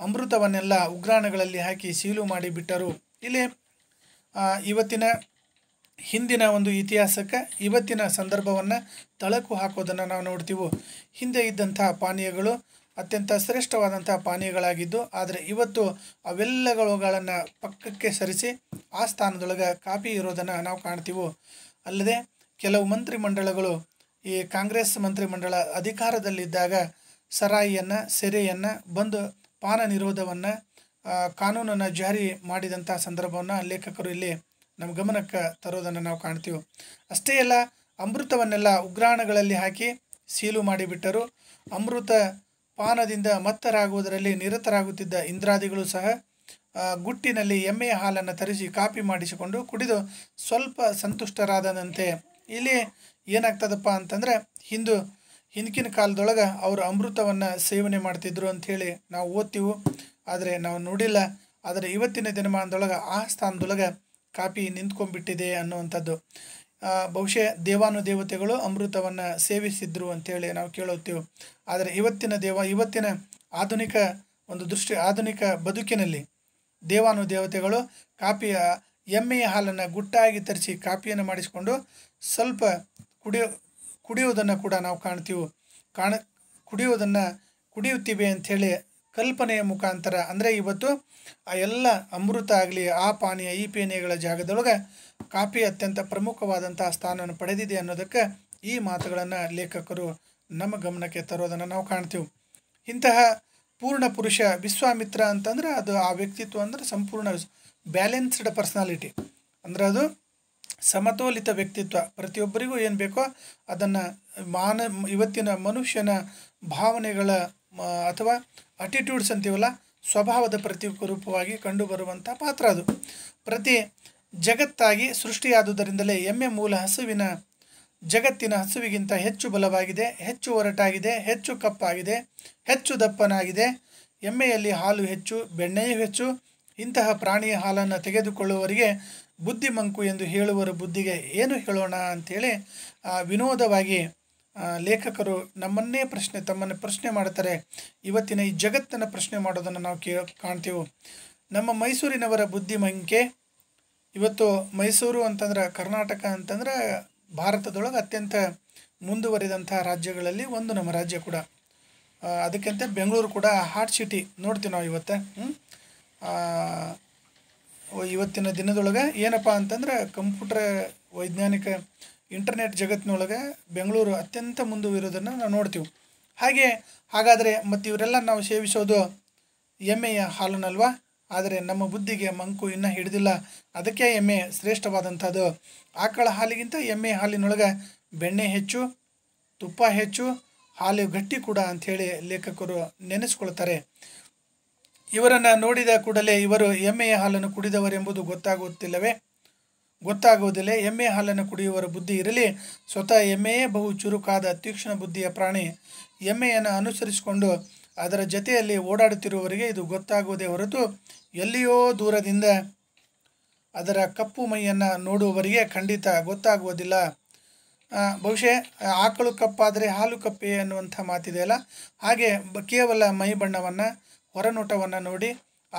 ಅಮೃತವನ್ನೆಲ್ಲ ಉಗ್ರಾಣಗಳಲ್ಲಿ ಹಾಕಿ ಸೀಲು ಮಾಡಿಬಿಟ್ಟರು ಇಲ್ಲಿ ಇವತ್ತಿನ ಹಿಂದಿನ ಒಂದು ಇತಿಹಾಸಕ್ಕೆ ಇವತ್ತಿನ ಸಂದರ್ಭವನ್ನು ತಳಕು ಹಾಕೋದನ್ನು ನಾವು ನೋಡ್ತೀವಿ ಹಿಂದೆ ಇದ್ದಂಥ ಪಾನೀಯಗಳು ಅತ್ಯಂತ ಶ್ರೇಷ್ಠವಾದಂಥ ಪಾನೀಯಗಳಾಗಿದ್ದು ಆದರೆ ಇವತ್ತು ಅವೆಲ್ಲಗಳುಗಳನ್ನು ಪಕ್ಕಕ್ಕೆ ಸರಿಸಿ ಆ ಸ್ಥಾನದೊಳಗೆ ಕಾಫಿ ಇರೋದನ್ನು ನಾವು ಕಾಣ್ತೀವೋ ಅಲ್ಲದೆ ಕೆಲವು ಮಂತ್ರಿಮಂಡಲಗಳು ಈ ಕಾಂಗ್ರೆಸ್ ಮಂತ್ರಿಮಂಡಲ ಅಧಿಕಾರದಲ್ಲಿದ್ದಾಗ ಸರಾಯಿಯನ್ನು ಸೆರೆಯನ್ನು ಬಂದು ಪಾನ ನಿರೋಧವನ್ನು ಕಾನೂನನ್ನು ಜಾರಿ ಮಾಡಿದಂಥ ಸಂದರ್ಭವನ್ನು ಲೇಖಕರು ಇಲ್ಲಿ ನಮ್ಮ ಗಮನಕ್ಕೆ ತರೋದನ್ನು ನಾವು ಕಾಣ್ತೀವಿ ಅಷ್ಟೇ ಅಲ್ಲ ಅಮೃತವನ್ನೆಲ್ಲ ಉಗ್ರಾಣಗಳಲ್ಲಿ ಹಾಕಿ ಸೀಲು ಮಾಡಿಬಿಟ್ಟರು ಅಮೃತ ಪಾನದಿಂದ ಮತ್ತರಾಗುವುದರಲ್ಲಿ ನಿರತರಾಗುತ್ತಿದ್ದ ಇಂದ್ರಾದಿಗಳು ಸಹ ಗುಟ್ಟಿನಲ್ಲಿ ಎಮ್ಮೆಯ ಹಾಲನ್ನು ತರಿಸಿ ಕಾಪಿ ಮಾಡಿಸಿಕೊಂಡು ಕುಡಿದು ಸ್ವಲ್ಪ ಸಂತುಷ್ಟರಾದನಂತೆ ಇಲ್ಲಿ ಏನಾಗ್ತದಪ್ಪ ಅಂತಂದರೆ ಹಿಂದೂ ಹಿಂದಿನ ಕಾಲದೊಳಗೆ ಅವರು ಅಮೃತವನ್ನು ಸೇವನೆ ಮಾಡ್ತಿದ್ರು ಅಂಥೇಳಿ ನಾವು ಓದ್ತೀವಿ ಆದರೆ ನಾವು ನೋಡಿಲ್ಲ ಆದರೆ ಇವತ್ತಿನ ದಿನಮಾನದೊಳಗೆ ಆ ಸ್ಥಾನದೊಳಗೆ ಕಾಪಿ ನಿಂತ್ಕೊಂಡ್ಬಿಟ್ಟಿದೆ ಅನ್ನುವಂಥದ್ದು ಬಹುಶಃ ದೇವಾನುದೇವತೆಗಳು ಅಮೃತವನ್ನು ಸೇವಿಸಿದ್ರು ಅಂತೇಳಿ ನಾವು ಕೇಳುತ್ತೇವೆ ಆದರೆ ಇವತ್ತಿನ ದೇವ ಇವತ್ತಿನ ಆಧುನಿಕ ಒಂದು ದೃಷ್ಟಿ ಆಧುನಿಕ ಬದುಕಿನಲ್ಲಿ ದೇವಾನುದೇವತೆಗಳು ಕಾಪಿಯ ಎಮ್ಮೆಯ ಹಾಲನ್ನು ಗುಟ್ಟಾಗಿ ತರಿಸಿ ಕಾಪಿಯನ್ನು ಮಾಡಿಸಿಕೊಂಡು ಸ್ವಲ್ಪ ಕುಡಿಯೋ ಕುಡಿಯುವುದನ್ನು ಕೂಡ ನಾವು ಕಾಣ್ತೀವಿ ಕಾಣ ಕುಡಿಯುವುದನ್ನು ಕುಡಿಯುತ್ತಿವೆ ಅಂಥೇಳಿ ಕಲ್ಪನೆಯ ಮುಖಾಂತರ ಅಂದರೆ ಇವತ್ತು ಆ ಎಲ್ಲ ಅಮೃತ ಆಗಲಿ ಆ ಪಾನೀಯ ಈ ಪೇನೆಗಳ ಜಾಗದೊಳಗೆ ಕಾಫಿ ಅತ್ಯಂತ ಪ್ರಮುಖವಾದಂತಹ ಸ್ಥಾನವನ್ನು ಪಡೆದಿದೆ ಅನ್ನೋದಕ್ಕೆ ಈ ಮಾತುಗಳನ್ನು ಲೇಖಕರು ನಮ್ಮ ಗಮನಕ್ಕೆ ತರೋದನ್ನು ನಾವು ಕಾಣ್ತೀವಿ ಇಂತಹ ಪೂರ್ಣ ಪುರುಷ ವಿಶ್ವಾಮಿತ್ರ ಅಂತಂದ್ರೆ ಅದು ಆ ವ್ಯಕ್ತಿತ್ವ ಅಂದರೆ ಸಂಪೂರ್ಣ ಬ್ಯಾಲೆನ್ಸ್ಡ್ ಪರ್ಸ್ನಾಲಿಟಿ ಅಂದರೆ ಅದು ಸಮತೋಲಿತ ವ್ಯಕ್ತಿತ್ವ ಪ್ರತಿಯೊಬ್ಬರಿಗೂ ಏನು ಬೇಕೋ ಅದನ್ನು ಮಾನ ಇವತ್ತಿನ ಮನುಷ್ಯನ ಭಾವನೆಗಳ ಅಥವಾ ಅಟಿಟ್ಯೂಡ್ಸ್ ಅಂತೀವಲ್ಲ ಸ್ವಭಾವದ ರೂಪವಾಗಿ ಕಂಡುಬರುವಂಥ ಪಾತ್ರ ಅದು ಪ್ರತಿ ಜಗತ್ತಾಗಿ ಸೃಷ್ಟಿಯಾದುದರಿಂದಲೇ ಎಮ್ಮೆ ಮೂಲ ಹಸುವಿನ ಜಗತ್ತಿನ ಹಸುವಿಗಿಂತ ಹೆಚ್ಚು ಬಲವಾಗಿದೆ ಹೆಚ್ಚು ಒರಟಾಗಿದೆ ಹೆಚ್ಚು ಕಪ್ಪಾಗಿದೆ ಹೆಚ್ಚು ದಪ್ಪನಾಗಿದೆ ಎಮ್ಮೆಯಲ್ಲಿ ಹಾಲು ಹೆಚ್ಚು ಬೆಣ್ಣೆಯೂ ಹೆಚ್ಚು ಇಂತಹ ಪ್ರಾಣಿಯ ಹಾಲನ್ನು ತೆಗೆದುಕೊಳ್ಳುವವರಿಗೆ ಬುದ್ಧಿಮಂಕು ಎಂದು ಹೇಳುವರ ಬುದ್ಧಿಗೆ ಏನು ಹೇಳೋಣ ಅಂಥೇಳಿ ವಿನೋದವಾಗಿ ಲೇಖಕರು ನಮ್ಮನ್ನೇ ಪ್ರಶ್ನೆ ತಮ್ಮನ್ನು ಪ್ರಶ್ನೆ ಮಾಡ್ತಾರೆ ಇವತ್ತಿನ ಈ ಜಗತ್ತನ್ನು ಪ್ರಶ್ನೆ ಮಾಡೋದನ್ನು ನಾವು ಕೇಳಿ ಕಾಣ್ತೇವೆ ನಮ್ಮ ಮೈಸೂರಿನವರ ಬುದ್ಧಿಮಂಕೆ ಇವತ್ತು ಮೈಸೂರು ಅಂತಂದ್ರೆ ಕರ್ನಾಟಕ ಅಂತಂದ್ರೆ ಭಾರತದೊಳಗೆ ಅತ್ಯಂತ ಮುಂದುವರಿದಂಥ ರಾಜ್ಯಗಳಲ್ಲಿ ಒಂದು ನಮ್ಮ ರಾಜ್ಯ ಕೂಡ ಅದಕ್ಕಿಂತ ಬೆಂಗಳೂರು ಕೂಡ ಹಾಟ್ ಸಿಟಿ ನೋಡ್ತೀವಿ ನಾವು ಇವತ್ತು ಇವತ್ತಿನ ದಿನದೊಳಗೆ ಏನಪ್ಪ ಅಂತಂದ್ರೆ ಕಂಪ್ಯೂಟರ್ ವೈಜ್ಞಾನಿಕ ಇಂಟರ್ನೆಟ್ ಜಗತ್ತಿನೊಳಗೆ ಬೆಂಗಳೂರು ಅತ್ಯಂತ ಮುಂದುವರಿಯೋದನ್ನು ನಾವು ನೋಡ್ತೀವಿ ಹಾಗೆ ಹಾಗಾದರೆ ಮತ್ತು ಇವರೆಲ್ಲ ನಾವು ಸೇವಿಸೋದು ಎಮ್ಮೆಯ ಹಾಲನಲ್ವಾ ಆದರೆ ನಮ್ಮ ಬುದ್ಧಿಗೆ ಮಂಕು ಇನ್ನೂ ಹಿಡಿದಿಲ್ಲ ಅದಕ್ಕೆ ಎಮ್ಮೆ ಶ್ರೇಷ್ಠವಾದಂಥದ್ದು ಆಕಳ ಹಾಲಿಗಿಂತ ಎಮ್ಮೆ ಹಾಲಿನೊಳಗೆ ಬೆಣ್ಣೆ ಹೆಚ್ಚು ತುಪ್ಪ ಹೆಚ್ಚು ಹಾಲು ಗಟ್ಟಿ ಕೂಡ ಅಂಥೇಳಿ ಲೇಖಕರು ನೆನೆಸ್ಕೊಳ್ತಾರೆ ಇವರನ್ನು ನೋಡಿದ ಕೂಡಲೇ ಇವರು ಎಮ್ಮೆಯ ಹಾಲನ್ನು ಕುಡಿದವರೆಂಬುದು ಗೊತ್ತಾಗುತ್ತಿಲ್ಲವೇ ಗೊತ್ತಾಗುವುದಿಲ್ಲ ಎಮ್ಮೆ ಹಾಲನ್ನು ಕುಡಿಯುವವರ ಬುದ್ಧಿ ಇರಲಿ ಸ್ವತಃ ಎಮ್ಮೆಯೇ ಬಹು ಚುರುಕಾದ ತೀಕ್ಷ್ಣ ಬುದ್ಧಿಯ ಪ್ರಾಣಿ ಎಮ್ಮೆಯನ್ನು ಅನುಸರಿಸಿಕೊಂಡು ಅದರ ಜೊತೆಯಲ್ಲಿ ಓಡಾಡುತ್ತಿರುವವರಿಗೆ ಇದು ಗೊತ್ತಾಗುವುದೇ ಹೊರತು ಎಲ್ಲಿಯೋ ದೂರದಿಂದ ಅದರ ಕಪ್ಪು ಮೈಯನ್ನು ನೋಡುವವರಿಗೆ ಖಂಡಿತ ಗೊತ್ತಾಗುವುದಿಲ್ಲ ಬಹುಶಃ ಆಕಳು ಕಪ್ಪಾದರೆ ಹಾಲು ಕಪ್ಪೆ ಅನ್ನುವಂಥ ಮಾತಿದೆಯಲ್ಲ ಹಾಗೆ ಕೇವಲ ಮೈ ಬಣ್ಣವನ್ನು ಹೊರನೋಟವನ್ನು ನೋಡಿ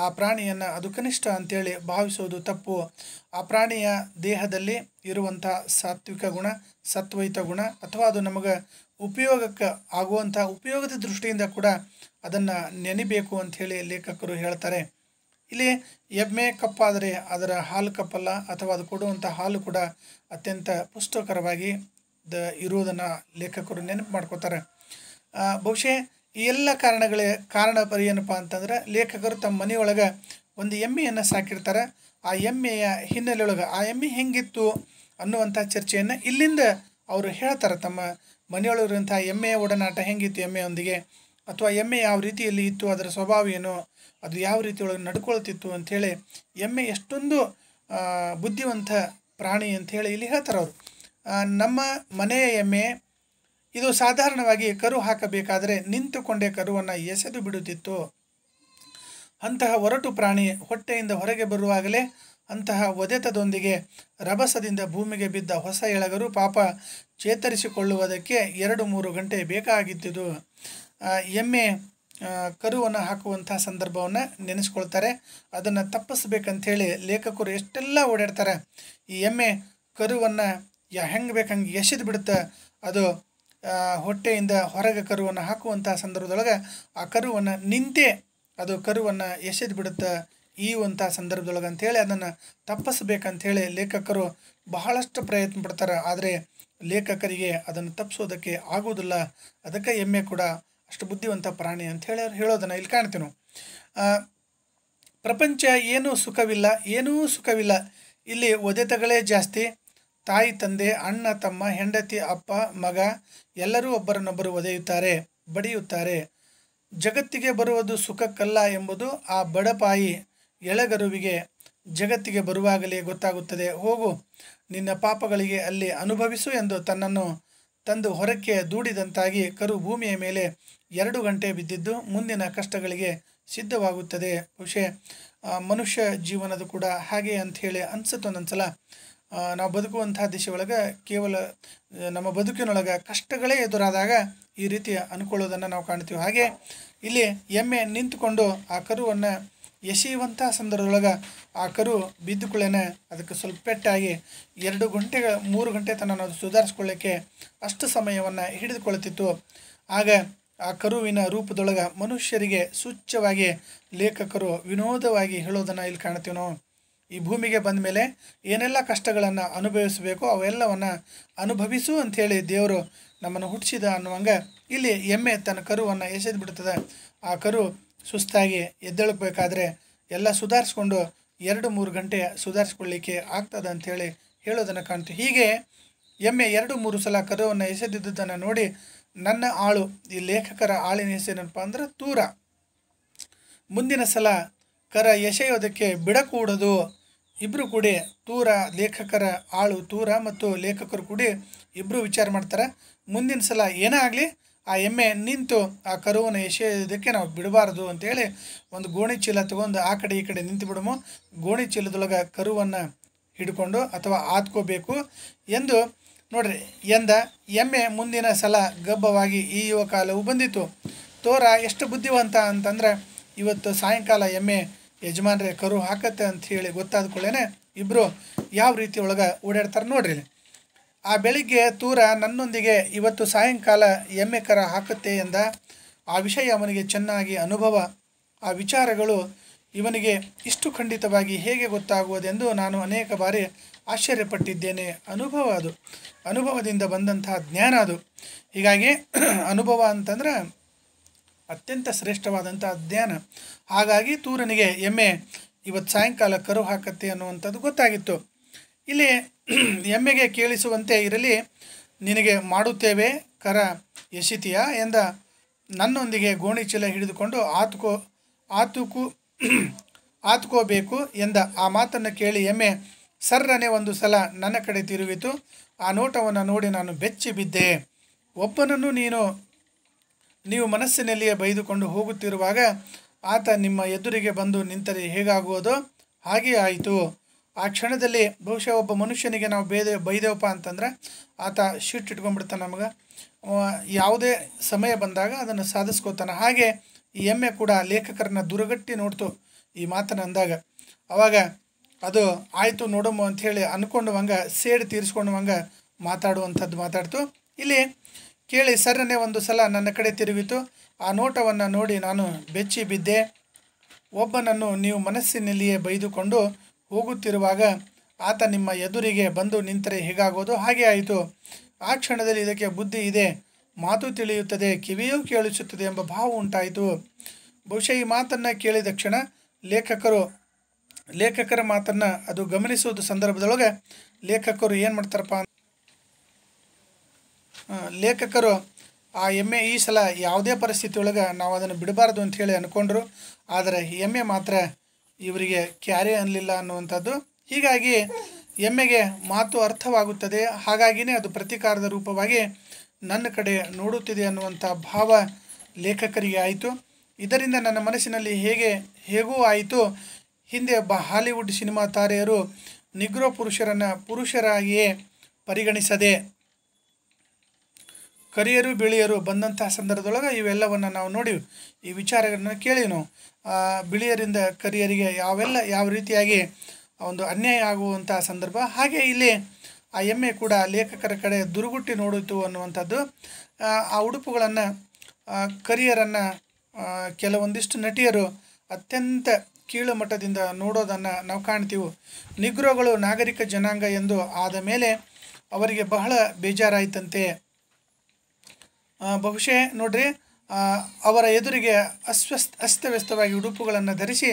ಆ ಪ್ರಾಣಿಯನ್ನು ಅದು ಕನಿಷ್ಠ ಅಂಥೇಳಿ ಭಾವಿಸುವುದು ತಪ್ಪು ಆ ಪ್ರಾಣಿಯ ದೇಹದಲ್ಲಿ ಇರುವಂಥ ಸಾತ್ವಿಕ ಗುಣ ಸತ್ವಯುತ ಗುಣ ಅಥವಾ ಅದು ನಮಗೆ ಉಪಯೋಗಕ್ಕೆ ಆಗುವಂಥ ಉಪಯೋಗದ ದೃಷ್ಟಿಯಿಂದ ಕೂಡ ಅದನ್ನು ನೆನಿಬೇಕು ಅಂಥೇಳಿ ಲೇಖಕರು ಹೇಳ್ತಾರೆ ಇಲ್ಲಿ ಎಮ್ಮೆ ಕಪ್ಪಾದರೆ ಅದರ ಹಾಲು ಕಪ್ಪಲ್ಲ ಅಥವಾ ಅದು ಕೊಡುವಂಥ ಹಾಲು ಕೂಡ ಅತ್ಯಂತ ಪುಷ್ಟಕರವಾಗಿ ದ ಇರುವುದನ್ನು ಲೇಖಕರು ನೆನಪು ಮಾಡ್ಕೋತಾರೆ ಬಹುಶಃ ಈ ಎಲ್ಲ ಕಾರಣಗಳೇ ಕಾರಣ ಪರಿ ಏನಪ್ಪ ಅಂತಂದ್ರೆ ಲೇಖಕರು ತಮ್ಮ ಮನೆಯೊಳಗೆ ಒಂದು ಎಮ್ಮೆಯನ್ನು ಸಾಕಿರ್ತಾರೆ ಆ ಎಮ್ಮೆಯ ಹಿನ್ನೆಲೆಯೊಳಗೆ ಆ ಎಮ್ಮೆ ಹೆಂಗಿತ್ತು ಅನ್ನುವಂಥ ಚರ್ಚೆಯನ್ನು ಇಲ್ಲಿಂದ ಅವರು ಹೇಳ್ತಾರೆ ತಮ್ಮ ಮನೆಯೊಳಗಿರುವಂಥ ಎಮ್ಮೆಯ ಒಡನಾಟ ಹೆಂಗಿತ್ತು ಎಮ್ಮೆಯೊಂದಿಗೆ ಅಥವಾ ಎಮ್ಮೆ ಯಾವ ರೀತಿಯಲ್ಲಿ ಇತ್ತು ಅದರ ಸ್ವಭಾವ ಏನು ಅದು ಯಾವ ರೀತಿ ಒಳಗೆ ನಡ್ಕೊಳ್ತಿತ್ತು ಅಂಥೇಳಿ ಎಮ್ಮೆ ಎಷ್ಟೊಂದು ಬುದ್ಧಿವಂತ ಪ್ರಾಣಿ ಅಂಥೇಳಿ ಇಲ್ಲಿ ಹೇಳ್ತಾರವರು ನಮ್ಮ ಮನೆಯ ಎಮ್ಮೆ ಇದು ಸಾಧಾರಣವಾಗಿ ಕರು ಹಾಕಬೇಕಾದರೆ ನಿಂತುಕೊಂಡೇ ಕರುವನ್ನು ಎಸೆದು ಬಿಡುತ್ತಿತ್ತು ಅಂತಹ ಒರಟು ಪ್ರಾಣಿ ಹೊಟ್ಟೆಯಿಂದ ಹೊರಗೆ ಬರುವಾಗಲೇ ಅಂತಹ ಒದೆತದೊಂದಿಗೆ ರಭಸದಿಂದ ಭೂಮಿಗೆ ಬಿದ್ದ ಹೊಸ ಎಳಗರು ಪಾಪ ಚೇತರಿಸಿಕೊಳ್ಳುವುದಕ್ಕೆ ಎರಡು ಮೂರು ಗಂಟೆ ಬೇಕಾಗಿದ್ದುದು ಎಮ್ಮೆ ಕರುವನ್ನು ಹಾಕುವಂಥ ಸಂದರ್ಭವನ್ನು ನೆನೆಸ್ಕೊಳ್ತಾರೆ ಅದನ್ನು ತಪ್ಪಿಸ್ಬೇಕಂಥೇಳಿ ಲೇಖಕರು ಎಷ್ಟೆಲ್ಲ ಓಡಾಡ್ತಾರೆ ಈ ಎಮ್ಮೆ ಕರುವನ್ನು ಯಾ ಹೆಂಗೆ ಬೇಕಂಗೆ ಹಂಗೆ ಎಸೆದು ಬಿಡುತ್ತೆ ಅದು ಹೊಟ್ಟೆಯಿಂದ ಹೊರಗೆ ಕರುವನ್ನು ಹಾಕುವಂಥ ಸಂದರ್ಭದೊಳಗೆ ಆ ಕರುವನ್ನು ನಿಂತೆ ಅದು ಕರುವನ್ನು ಎಸೆದು ಬಿಡುತ್ತೆ ಈ ಒಂಥ ಸಂದರ್ಭದೊಳಗೆ ಅಂಥೇಳಿ ಅದನ್ನು ತಪ್ಪಿಸ್ಬೇಕಂಥೇಳಿ ಲೇಖಕರು ಬಹಳಷ್ಟು ಪ್ರಯತ್ನ ಪಡ್ತಾರೆ ಆದರೆ ಲೇಖಕರಿಗೆ ಅದನ್ನು ತಪ್ಪಿಸೋದಕ್ಕೆ ಆಗುವುದಿಲ್ಲ ಅದಕ್ಕೆ ಎಮ್ಮೆ ಕೂಡ ಅಷ್ಟು ಬುದ್ಧಿವಂತ ಪ್ರಾಣಿ ಅಂತ ಹೇಳಿ ಅವ್ರು ಹೇಳೋದನ್ನು ಇಲ್ಲಿ ಕಾಣ್ತೀವಿ ಪ್ರಪಂಚ ಏನೂ ಸುಖವಿಲ್ಲ ಏನೂ ಸುಖವಿಲ್ಲ ಇಲ್ಲಿ ಒದೆತಗಳೇ ಜಾಸ್ತಿ ತಾಯಿ ತಂದೆ ಅಣ್ಣ ತಮ್ಮ ಹೆಂಡತಿ ಅಪ್ಪ ಮಗ ಎಲ್ಲರೂ ಒಬ್ಬರನ್ನೊಬ್ಬರು ಒದೆಯುತ್ತಾರೆ ಬಡಿಯುತ್ತಾರೆ ಜಗತ್ತಿಗೆ ಬರುವುದು ಸುಖಕ್ಕಲ್ಲ ಎಂಬುದು ಆ ಬಡಪಾಯಿ ಎಳಗರುವಿಗೆ ಜಗತ್ತಿಗೆ ಬರುವಾಗಲೇ ಗೊತ್ತಾಗುತ್ತದೆ ಹೋಗು ನಿನ್ನ ಪಾಪಗಳಿಗೆ ಅಲ್ಲಿ ಅನುಭವಿಸು ಎಂದು ತನ್ನನ್ನು ತಂದು ಹೊರಕ್ಕೆ ದೂಡಿದಂತಾಗಿ ಕರು ಭೂಮಿಯ ಮೇಲೆ ಎರಡು ಗಂಟೆ ಬಿದ್ದಿದ್ದು ಮುಂದಿನ ಕಷ್ಟಗಳಿಗೆ ಸಿದ್ಧವಾಗುತ್ತದೆ ಬಹುಶಃ ಮನುಷ್ಯ ಜೀವನದ ಕೂಡ ಹಾಗೆ ಅಂಥೇಳಿ ಅನಿಸುತ್ತೆ ಒಂದೊಂದು ಸಲ ನಾವು ಬದುಕುವಂತಹ ದಿಶೆಯೊಳಗೆ ಕೇವಲ ನಮ್ಮ ಬದುಕಿನೊಳಗೆ ಕಷ್ಟಗಳೇ ಎದುರಾದಾಗ ಈ ರೀತಿ ಅನ್ಕೊಳ್ಳೋದನ್ನು ನಾವು ಕಾಣ್ತೀವಿ ಹಾಗೆ ಇಲ್ಲಿ ಎಮ್ಮೆ ನಿಂತುಕೊಂಡು ಆ ಕರುವನ್ನು ಎಸೆಯುವಂಥ ಸಂದರ್ಭದೊಳಗೆ ಆ ಕರು ಬಿದ್ದುಕೊಳ್ಳೇನೆ ಅದಕ್ಕೆ ಸ್ವಲ್ಪ ಪೆಟ್ಟಾಗಿ ಎರಡು ಗಂಟೆ ಮೂರು ಗಂಟೆ ತನ್ನ ಅದು ಸುಧಾರಿಸ್ಕೊಳ್ಳೋಕ್ಕೆ ಅಷ್ಟು ಸಮಯವನ್ನು ಹಿಡಿದುಕೊಳ್ಳುತ್ತಿತ್ತು ಆಗ ಆ ಕರುವಿನ ರೂಪದೊಳಗೆ ಮನುಷ್ಯರಿಗೆ ಸೂಚ್ಯವಾಗಿ ಲೇಖಕರು ವಿನೋದವಾಗಿ ಹೇಳೋದನ್ನು ಇಲ್ಲಿ ಕಾಣ್ತೀವಿ ನಾವು ಈ ಭೂಮಿಗೆ ಬಂದ ಮೇಲೆ ಏನೆಲ್ಲ ಕಷ್ಟಗಳನ್ನು ಅನುಭವಿಸಬೇಕೋ ಅವೆಲ್ಲವನ್ನು ಅನುಭವಿಸು ಅಂಥೇಳಿ ದೇವರು ನಮ್ಮನ್ನು ಹುಟ್ಟಿಸಿದ ಅನ್ನುವಂಗೆ ಇಲ್ಲಿ ಎಮ್ಮೆ ತನ್ನ ಕರುವನ್ನು ಎಸೆದು ಬಿಡ್ತದೆ ಆ ಕರು ಸುಸ್ತಾಗಿ ಎದ್ದೇಳಬೇಕಾದ್ರೆ ಎಲ್ಲ ಸುಧಾರಿಸ್ಕೊಂಡು ಎರಡು ಮೂರು ಗಂಟೆ ಸುಧಾರಿಸ್ಕೊಳ್ಳಿಕ್ಕೆ ಆಗ್ತದೆ ಅಂಥೇಳಿ ಹೇಳೋದನ್ನು ಕಾಣ್ತೀವಿ ಹೀಗೆ ಎಮ್ಮೆ ಎರಡು ಮೂರು ಸಲ ಕರುವನ್ನು ಎಸೆದಿದ್ದುದನ್ನು ನೋಡಿ ನನ್ನ ಆಳು ಈ ಲೇಖಕರ ಆಳಿನ ಹೆಸರೇನಪ್ಪ ಅಂದ್ರೆ ತೂರ ಮುಂದಿನ ಸಲ ಕರ ಎಸೆಯೋದಕ್ಕೆ ಬಿಡಕೂಡದು ಇಬ್ಬರು ಕೂಡಿ ತೂರ ಲೇಖಕರ ಆಳು ತೂರ ಮತ್ತು ಲೇಖಕರು ಕೂಡಿ ಇಬ್ಬರು ವಿಚಾರ ಮಾಡ್ತಾರೆ ಮುಂದಿನ ಸಲ ಏನೇ ಆಗಲಿ ಆ ಎಮ್ಮೆ ನಿಂತು ಆ ಕರುವನ್ನು ಎಸೆಯೋದಕ್ಕೆ ನಾವು ಬಿಡಬಾರ್ದು ಅಂತೇಳಿ ಒಂದು ಗೋಣಿ ಚೀಲ ತಗೊಂಡು ಆ ಕಡೆ ಈ ಕಡೆ ನಿಂತು ಬಿಡಮು ಗೋಣಿ ಚೀಲದೊಳಗೆ ಕರುವನ್ನು ಹಿಡ್ಕೊಂಡು ಅಥವಾ ಆತ್ಕೋಬೇಕು ಎಂದು ನೋಡ್ರಿ ಎಂದ ಎಮ್ಮೆ ಮುಂದಿನ ಸಲ ಗಬ್ಬವಾಗಿ ಈ ಕಾಲವು ಬಂದಿತ್ತು ತೋರ ಎಷ್ಟು ಬುದ್ಧಿವಂತ ಅಂತಂದರೆ ಇವತ್ತು ಸಾಯಂಕಾಲ ಎಮ್ಮೆ ಯಜಮಾನ್ರೆ ಕರು ಹಾಕತ್ತೆ ಅಂತ ಹೇಳಿ ಗೊತ್ತಾದ ಕೂಡಲೇ ಇಬ್ಬರು ಯಾವ ರೀತಿ ಒಳಗೆ ಓಡಾಡ್ತಾರೆ ನೋಡ್ರಿ ಆ ಬೆಳಿಗ್ಗೆ ತೂರ ನನ್ನೊಂದಿಗೆ ಇವತ್ತು ಸಾಯಂಕಾಲ ಎಮ್ಮೆ ಕರ ಹಾಕುತ್ತೆ ಎಂದ ಆ ವಿಷಯ ಅವನಿಗೆ ಚೆನ್ನಾಗಿ ಅನುಭವ ಆ ವಿಚಾರಗಳು ಇವನಿಗೆ ಇಷ್ಟು ಖಂಡಿತವಾಗಿ ಹೇಗೆ ಗೊತ್ತಾಗುವುದೆಂದು ನಾನು ಅನೇಕ ಬಾರಿ ಆಶ್ಚರ್ಯಪಟ್ಟಿದ್ದೇನೆ ಅನುಭವ ಅದು ಅನುಭವದಿಂದ ಬಂದಂತಹ ಜ್ಞಾನ ಅದು ಹೀಗಾಗಿ ಅನುಭವ ಅಂತಂದ್ರೆ ಅತ್ಯಂತ ಶ್ರೇಷ್ಠವಾದಂಥ ಜ್ಞಾನ ಹಾಗಾಗಿ ತೂರನಿಗೆ ಎಮ್ಮೆ ಇವತ್ತು ಸಾಯಂಕಾಲ ಕರು ಹಾಕತ್ತೆ ಅನ್ನುವಂಥದ್ದು ಗೊತ್ತಾಗಿತ್ತು ಇಲ್ಲಿ ಎಮ್ಮೆಗೆ ಕೇಳಿಸುವಂತೆ ಇರಲಿ ನಿನಗೆ ಮಾಡುತ್ತೇವೆ ಕರ ಯಶಿತಿಯ ಎಂದ ನನ್ನೊಂದಿಗೆ ಗೋಣಿಚೀಲ ಹಿಡಿದುಕೊಂಡು ಆತುಕೋ ಆತುಕು ಆತ್ಕೋಬೇಕು ಎಂದ ಆ ಮಾತನ್ನು ಕೇಳಿ ಎಮ್ಮೆ ಸರ್ರನೆ ಒಂದು ಸಲ ನನ್ನ ಕಡೆ ತಿರುಗಿತು ಆ ನೋಟವನ್ನು ನೋಡಿ ನಾನು ಬೆಚ್ಚಿ ಬಿದ್ದೆ ಒಬ್ಬನನ್ನು ನೀನು ನೀವು ಮನಸ್ಸಿನಲ್ಲಿಯೇ ಬೈದುಕೊಂಡು ಹೋಗುತ್ತಿರುವಾಗ ಆತ ನಿಮ್ಮ ಎದುರಿಗೆ ಬಂದು ನಿಂತರೆ ಹೇಗಾಗುವುದೋ ಹಾಗೇ ಆಯಿತು ಆ ಕ್ಷಣದಲ್ಲಿ ಬಹುಶಃ ಒಬ್ಬ ಮನುಷ್ಯನಿಗೆ ನಾವು ಬೇದ ಬೈದೇವಪ್ಪ ಅಂತಂದರೆ ಆತ ಶೀಟ್ ಇಟ್ಕೊಂಡ್ಬಿಡ್ತಾನೆ ನಮಗೆ ಯಾವುದೇ ಸಮಯ ಬಂದಾಗ ಅದನ್ನು ಸಾಧಿಸ್ಕೋತಾನೆ ಹಾಗೆ ಈ ಎಮ್ಮೆ ಕೂಡ ಲೇಖಕರನ್ನ ದುರುಗಟ್ಟಿ ನೋಡ್ತು ಈ ಮಾತನ್ನು ಅಂದಾಗ ಅವಾಗ ಅದು ಆಯಿತು ನೋಡಮ್ಮ ಅಂಥೇಳಿ ಹಂಗೆ ಸೇಡ್ ಹಂಗೆ ಮಾತಾಡುವಂಥದ್ದು ಮಾತಾಡ್ತು ಇಲ್ಲಿ ಕೇಳಿ ಸರ್ನೇ ಒಂದು ಸಲ ನನ್ನ ಕಡೆ ತಿರುಗಿತು ಆ ನೋಟವನ್ನು ನೋಡಿ ನಾನು ಬೆಚ್ಚಿ ಬಿದ್ದೆ ಒಬ್ಬನನ್ನು ನೀವು ಮನಸ್ಸಿನಲ್ಲಿಯೇ ಬೈದುಕೊಂಡು ಹೋಗುತ್ತಿರುವಾಗ ಆತ ನಿಮ್ಮ ಎದುರಿಗೆ ಬಂದು ನಿಂತರೆ ಹೀಗಾಗೋದು ಹಾಗೆ ಆಯಿತು ಆ ಕ್ಷಣದಲ್ಲಿ ಇದಕ್ಕೆ ಬುದ್ಧಿ ಇದೆ ಮಾತು ತಿಳಿಯುತ್ತದೆ ಕಿವಿಯೂ ಕೇಳಿಸುತ್ತದೆ ಎಂಬ ಭಾವ ಉಂಟಾಯಿತು ಬಹುಶಃ ಈ ಮಾತನ್ನು ಕೇಳಿದ ಕ್ಷಣ ಲೇಖಕರು ಲೇಖಕರ ಮಾತನ್ನು ಅದು ಗಮನಿಸುವುದು ಸಂದರ್ಭದೊಳಗೆ ಲೇಖಕರು ಏನು ಮಾಡ್ತಾರಪ್ಪ ಲೇಖಕರು ಆ ಎಮ್ಮೆ ಈ ಸಲ ಯಾವುದೇ ಪರಿಸ್ಥಿತಿಯೊಳಗೆ ನಾವು ಅದನ್ನು ಬಿಡಬಾರ್ದು ಹೇಳಿ ಅಂದ್ಕೊಂಡ್ರು ಆದರೆ ಎಮ್ಮೆ ಮಾತ್ರ ಇವರಿಗೆ ಕ್ಯಾರೆ ಅನ್ನಲಿಲ್ಲ ಅನ್ನುವಂಥದ್ದು ಹೀಗಾಗಿ ಎಮ್ಮೆಗೆ ಮಾತು ಅರ್ಥವಾಗುತ್ತದೆ ಹಾಗಾಗಿಯೇ ಅದು ಪ್ರತೀಕಾರದ ರೂಪವಾಗಿ ನನ್ನ ಕಡೆ ನೋಡುತ್ತಿದೆ ಅನ್ನುವಂಥ ಭಾವ ಲೇಖಕರಿಗೆ ಆಯಿತು ಇದರಿಂದ ನನ್ನ ಮನಸ್ಸಿನಲ್ಲಿ ಹೇಗೆ ಹೇಗೂ ಆಯಿತು ಹಿಂದೆ ಒಬ್ಬ ಹಾಲಿವುಡ್ ಸಿನಿಮಾ ತಾರೆಯರು ನಿಗ್ರೋ ಪುರುಷರನ್ನು ಪುರುಷರಾಗಿಯೇ ಪರಿಗಣಿಸದೆ ಕರಿಯರು ಬಿಳಿಯರು ಬಂದಂತಹ ಸಂದರ್ಭದೊಳಗೆ ಇವೆಲ್ಲವನ್ನು ನಾವು ನೋಡಿ ಈ ವಿಚಾರಗಳನ್ನು ಕೇಳಿ ನಾವು ಬಿಳಿಯರಿಂದ ಕರಿಯರಿಗೆ ಯಾವೆಲ್ಲ ಯಾವ ರೀತಿಯಾಗಿ ಒಂದು ಅನ್ಯಾಯ ಆಗುವಂಥ ಸಂದರ್ಭ ಹಾಗೆ ಇಲ್ಲಿ ಆ ಎಮ್ಮೆ ಕೂಡ ಲೇಖಕರ ಕಡೆ ದುರುಗುಟ್ಟಿ ನೋಡಿತು ಅನ್ನುವಂಥದ್ದು ಆ ಉಡುಪುಗಳನ್ನು ಕರಿಯರನ್ನು ಕೆಲವೊಂದಿಷ್ಟು ನಟಿಯರು ಅತ್ಯಂತ ಕೀಳು ಮಟ್ಟದಿಂದ ನೋಡೋದನ್ನು ನಾವು ಕಾಣ್ತೀವಿ ನಿಗ್ರೋಗಳು ನಾಗರಿಕ ಜನಾಂಗ ಎಂದು ಆದ ಮೇಲೆ ಅವರಿಗೆ ಬಹಳ ಬೇಜಾರಾಯಿತಂತೆ ಬಹುಶಃ ನೋಡ್ರಿ ಅವರ ಎದುರಿಗೆ ಅಸ್ವಸ್ಥ ಅಸ್ತವ್ಯಸ್ತವಾಗಿ ಉಡುಪುಗಳನ್ನು ಧರಿಸಿ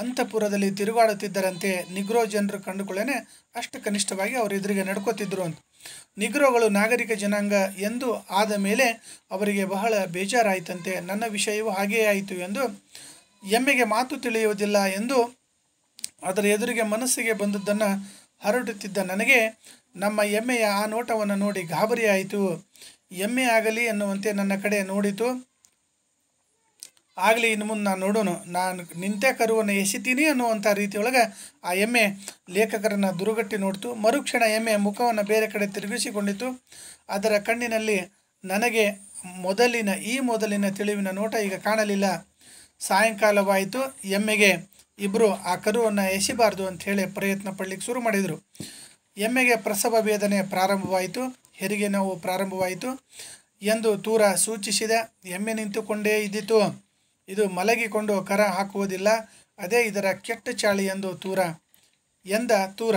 ಅಂತಃಪುರದಲ್ಲಿ ತಿರುಗಾಡುತ್ತಿದ್ದರಂತೆ ನಿಗ್ರೋ ಜನರು ಕಂಡುಕೊಳ್ಳೇನೆ ಅಷ್ಟು ಕನಿಷ್ಠವಾಗಿ ಅವರ ಎದುರಿಗೆ ನಡ್ಕೋತಿದ್ರು ಅಂತ ನಿಗ್ರೋಗಳು ನಾಗರಿಕ ಜನಾಂಗ ಎಂದು ಆದ ಮೇಲೆ ಅವರಿಗೆ ಬಹಳ ಬೇಜಾರಾಯಿತಂತೆ ನನ್ನ ವಿಷಯವೂ ಹಾಗೆಯೇ ಆಯಿತು ಎಂದು ಎಮ್ಮೆಗೆ ಮಾತು ತಿಳಿಯುವುದಿಲ್ಲ ಎಂದು ಅದರ ಎದುರಿಗೆ ಮನಸ್ಸಿಗೆ ಬಂದದ್ದನ್ನು ಹರಡುತ್ತಿದ್ದ ನನಗೆ ನಮ್ಮ ಎಮ್ಮೆಯ ಆ ನೋಟವನ್ನು ನೋಡಿ ಗಾಬರಿಯಾಯಿತು ಎಮ್ಮೆ ಆಗಲಿ ಎನ್ನುವಂತೆ ನನ್ನ ಕಡೆ ನೋಡಿತು ಆಗಲಿ ಇನ್ನು ಮುಂದೆ ನಾನು ನೋಡೋಣ ನಾನು ನಿಂತೆ ಕರುವನ್ನು ಎಸಿತೀನಿ ಅನ್ನುವಂಥ ರೀತಿಯೊಳಗೆ ಆ ಎಮ್ಮೆ ಲೇಖಕರನ್ನು ದುರುಗಟ್ಟಿ ನೋಡ್ತು ಮರುಕ್ಷಣ ಎಮ್ಮೆ ಮುಖವನ್ನು ಬೇರೆ ಕಡೆ ತಿರುಗಿಸಿಕೊಂಡಿತು ಅದರ ಕಣ್ಣಿನಲ್ಲಿ ನನಗೆ ಮೊದಲಿನ ಈ ಮೊದಲಿನ ತಿಳಿವಿನ ನೋಟ ಈಗ ಕಾಣಲಿಲ್ಲ ಸಾಯಂಕಾಲವಾಯಿತು ಎಮ್ಮೆಗೆ ಇಬ್ಬರು ಆ ಕರುವನ್ನು ಎಸಿಬಾರ್ದು ಅಂಥೇಳಿ ಪ್ರಯತ್ನ ಪಡಲಿಕ್ಕೆ ಶುರು ಮಾಡಿದರು ಎಮ್ಮೆಗೆ ಪ್ರಸವ ವೇದನೆ ಪ್ರಾರಂಭವಾಯಿತು ಹೆರಿಗೆ ನೋವು ಪ್ರಾರಂಭವಾಯಿತು ಎಂದು ತೂರ ಸೂಚಿಸಿದ ಎಮ್ಮೆ ನಿಂತುಕೊಂಡೇ ಇದ್ದಿತು ಇದು ಮಲಗಿಕೊಂಡು ಕರ ಹಾಕುವುದಿಲ್ಲ ಅದೇ ಇದರ ಕೆಟ್ಟ ಚಾಳಿ ಎಂದು ತೂರ ಎಂದ ತೂರ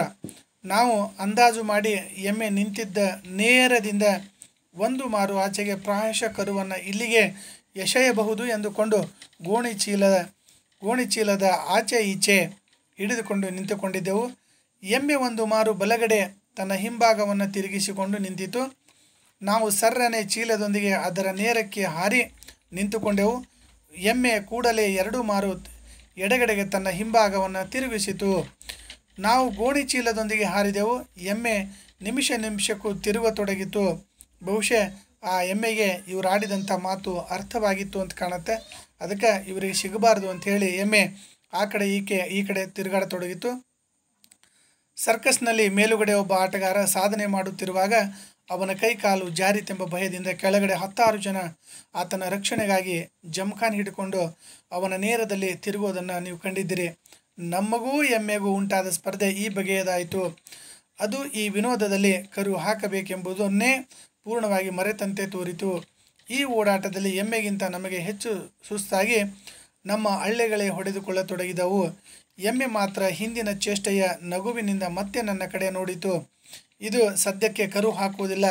ನಾವು ಅಂದಾಜು ಮಾಡಿ ಎಮ್ಮೆ ನಿಂತಿದ್ದ ನೇರದಿಂದ ಒಂದು ಮಾರು ಆಚೆಗೆ ಪ್ರಾಯಶ ಕರುವನ್ನು ಇಲ್ಲಿಗೆ ಎಸೆಯಬಹುದು ಎಂದುಕೊಂಡು ಗೋಣಿ ಚೀಲದ ಗೋಣಿ ಚೀಲದ ಆಚೆ ಈಚೆ ಹಿಡಿದುಕೊಂಡು ನಿಂತುಕೊಂಡಿದ್ದೆವು ಎಮ್ಮೆ ಒಂದು ಮಾರು ಬಲಗಡೆ ತನ್ನ ಹಿಂಭಾಗವನ್ನು ತಿರುಗಿಸಿಕೊಂಡು ನಿಂತಿತು ನಾವು ಸರ್ರನೆ ಚೀಲದೊಂದಿಗೆ ಅದರ ನೇರಕ್ಕೆ ಹಾರಿ ನಿಂತುಕೊಂಡೆವು ಎಮ್ಮೆ ಕೂಡಲೇ ಎರಡು ಮಾರು ಎಡಗಡೆಗೆ ತನ್ನ ಹಿಂಭಾಗವನ್ನು ತಿರುಗಿಸಿತು ನಾವು ಗೋಣಿ ಚೀಲದೊಂದಿಗೆ ಹಾರಿದೆವು ಎಮ್ಮೆ ನಿಮಿಷ ನಿಮಿಷಕ್ಕೂ ತೊಡಗಿತು ಬಹುಶಃ ಆ ಎಮ್ಮೆಗೆ ಇವರು ಆಡಿದಂಥ ಮಾತು ಅರ್ಥವಾಗಿತ್ತು ಅಂತ ಕಾಣುತ್ತೆ ಅದಕ್ಕೆ ಇವರಿಗೆ ಸಿಗಬಾರ್ದು ಅಂತ ಹೇಳಿ ಎಮ್ಮೆ ಆ ಕಡೆ ಈಕೆ ಈ ಕಡೆ ತಿರುಗಾಡತೊಡಗಿತು ಸರ್ಕಸ್ನಲ್ಲಿ ಮೇಲುಗಡೆ ಒಬ್ಬ ಆಟಗಾರ ಸಾಧನೆ ಮಾಡುತ್ತಿರುವಾಗ ಅವನ ಕೈ ಕಾಲು ಜಾರಿತೆಂಬ ಭಯದಿಂದ ಕೆಳಗಡೆ ಹತ್ತಾರು ಜನ ಆತನ ರಕ್ಷಣೆಗಾಗಿ ಜಮ್ಖಾನ್ ಹಿಡ್ಕೊಂಡು ಅವನ ನೇರದಲ್ಲಿ ತಿರುಗೋದನ್ನು ನೀವು ಕಂಡಿದ್ದೀರಿ ನಮಗೂ ಎಮ್ಮೆಗೂ ಉಂಟಾದ ಸ್ಪರ್ಧೆ ಈ ಬಗೆಯದಾಯಿತು ಅದು ಈ ವಿನೋದದಲ್ಲಿ ಕರು ಹಾಕಬೇಕೆಂಬುದನ್ನೇ ಪೂರ್ಣವಾಗಿ ಮರೆತಂತೆ ತೋರಿತು ಈ ಓಡಾಟದಲ್ಲಿ ಎಮ್ಮೆಗಿಂತ ನಮಗೆ ಹೆಚ್ಚು ಸುಸ್ತಾಗಿ ನಮ್ಮ ಹಳ್ಳಿಗಳೇ ಹೊಡೆದುಕೊಳ್ಳತೊಡಗಿದವು ಎಮ್ಮೆ ಮಾತ್ರ ಹಿಂದಿನ ಚೇಷ್ಟೆಯ ನಗುವಿನಿಂದ ಮತ್ತೆ ನನ್ನ ಕಡೆ ನೋಡಿತು ಇದು ಸದ್ಯಕ್ಕೆ ಕರು ಹಾಕುವುದಿಲ್ಲ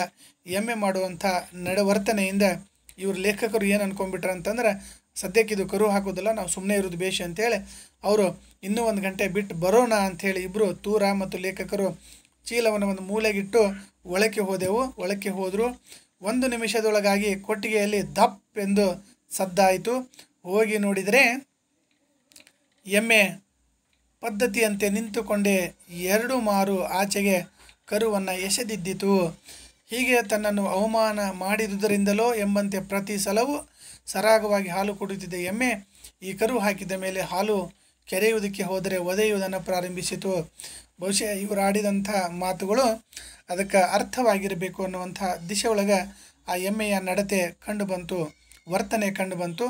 ಎಮ್ಮೆ ಮಾಡುವಂಥ ನಡವರ್ತನೆಯಿಂದ ಇವರು ಲೇಖಕರು ಏನು ಅಂದ್ಕೊಂಡ್ಬಿಟ್ರೆ ಅಂತಂದ್ರೆ ಸದ್ಯಕ್ಕೆ ಇದು ಕರು ಹಾಕೋದಿಲ್ಲ ನಾವು ಸುಮ್ಮನೆ ಇರೋದು ಬೇಷ ಅಂತೇಳಿ ಅವರು ಇನ್ನೂ ಒಂದು ಗಂಟೆ ಬಿಟ್ಟು ಬರೋಣ ಅಂಥೇಳಿ ಇಬ್ಬರು ತೂರ ಮತ್ತು ಲೇಖಕರು ಚೀಲವನ್ನು ಒಂದು ಮೂಲೆಗಿಟ್ಟು ಒಳಕ್ಕೆ ಹೋದೆವು ಒಳಕ್ಕೆ ಹೋದರು ಒಂದು ನಿಮಿಷದೊಳಗಾಗಿ ಕೊಟ್ಟಿಗೆಯಲ್ಲಿ ದಪ್ ಎಂದು ಸದ್ದಾಯಿತು ಹೋಗಿ ನೋಡಿದರೆ ಎಮ್ಮೆ ಪದ್ಧತಿಯಂತೆ ನಿಂತುಕೊಂಡೇ ಎರಡು ಮಾರು ಆಚೆಗೆ ಕರುವನ್ನು ಎಸೆದಿದ್ದಿತು ಹೀಗೆ ತನ್ನನ್ನು ಅವಮಾನ ಮಾಡಿದುದರಿಂದಲೋ ಎಂಬಂತೆ ಪ್ರತಿ ಸಲವೂ ಸರಾಗವಾಗಿ ಹಾಲು ಕುಡಿಯುತ್ತಿದ್ದ ಎಮ್ಮೆ ಈ ಕರು ಹಾಕಿದ ಮೇಲೆ ಹಾಲು ಕೆರೆಯುವುದಕ್ಕೆ ಹೋದರೆ ಒದೆಯುವುದನ್ನು ಪ್ರಾರಂಭಿಸಿತು ಬಹುಶಃ ಇವರು ಆಡಿದಂಥ ಮಾತುಗಳು ಅದಕ್ಕೆ ಅರ್ಥವಾಗಿರಬೇಕು ಅನ್ನುವಂಥ ದಿಶೆ ಒಳಗೆ ಆ ಎಮ್ಮೆಯ ನಡತೆ ಕಂಡುಬಂತು ವರ್ತನೆ ಕಂಡುಬಂತು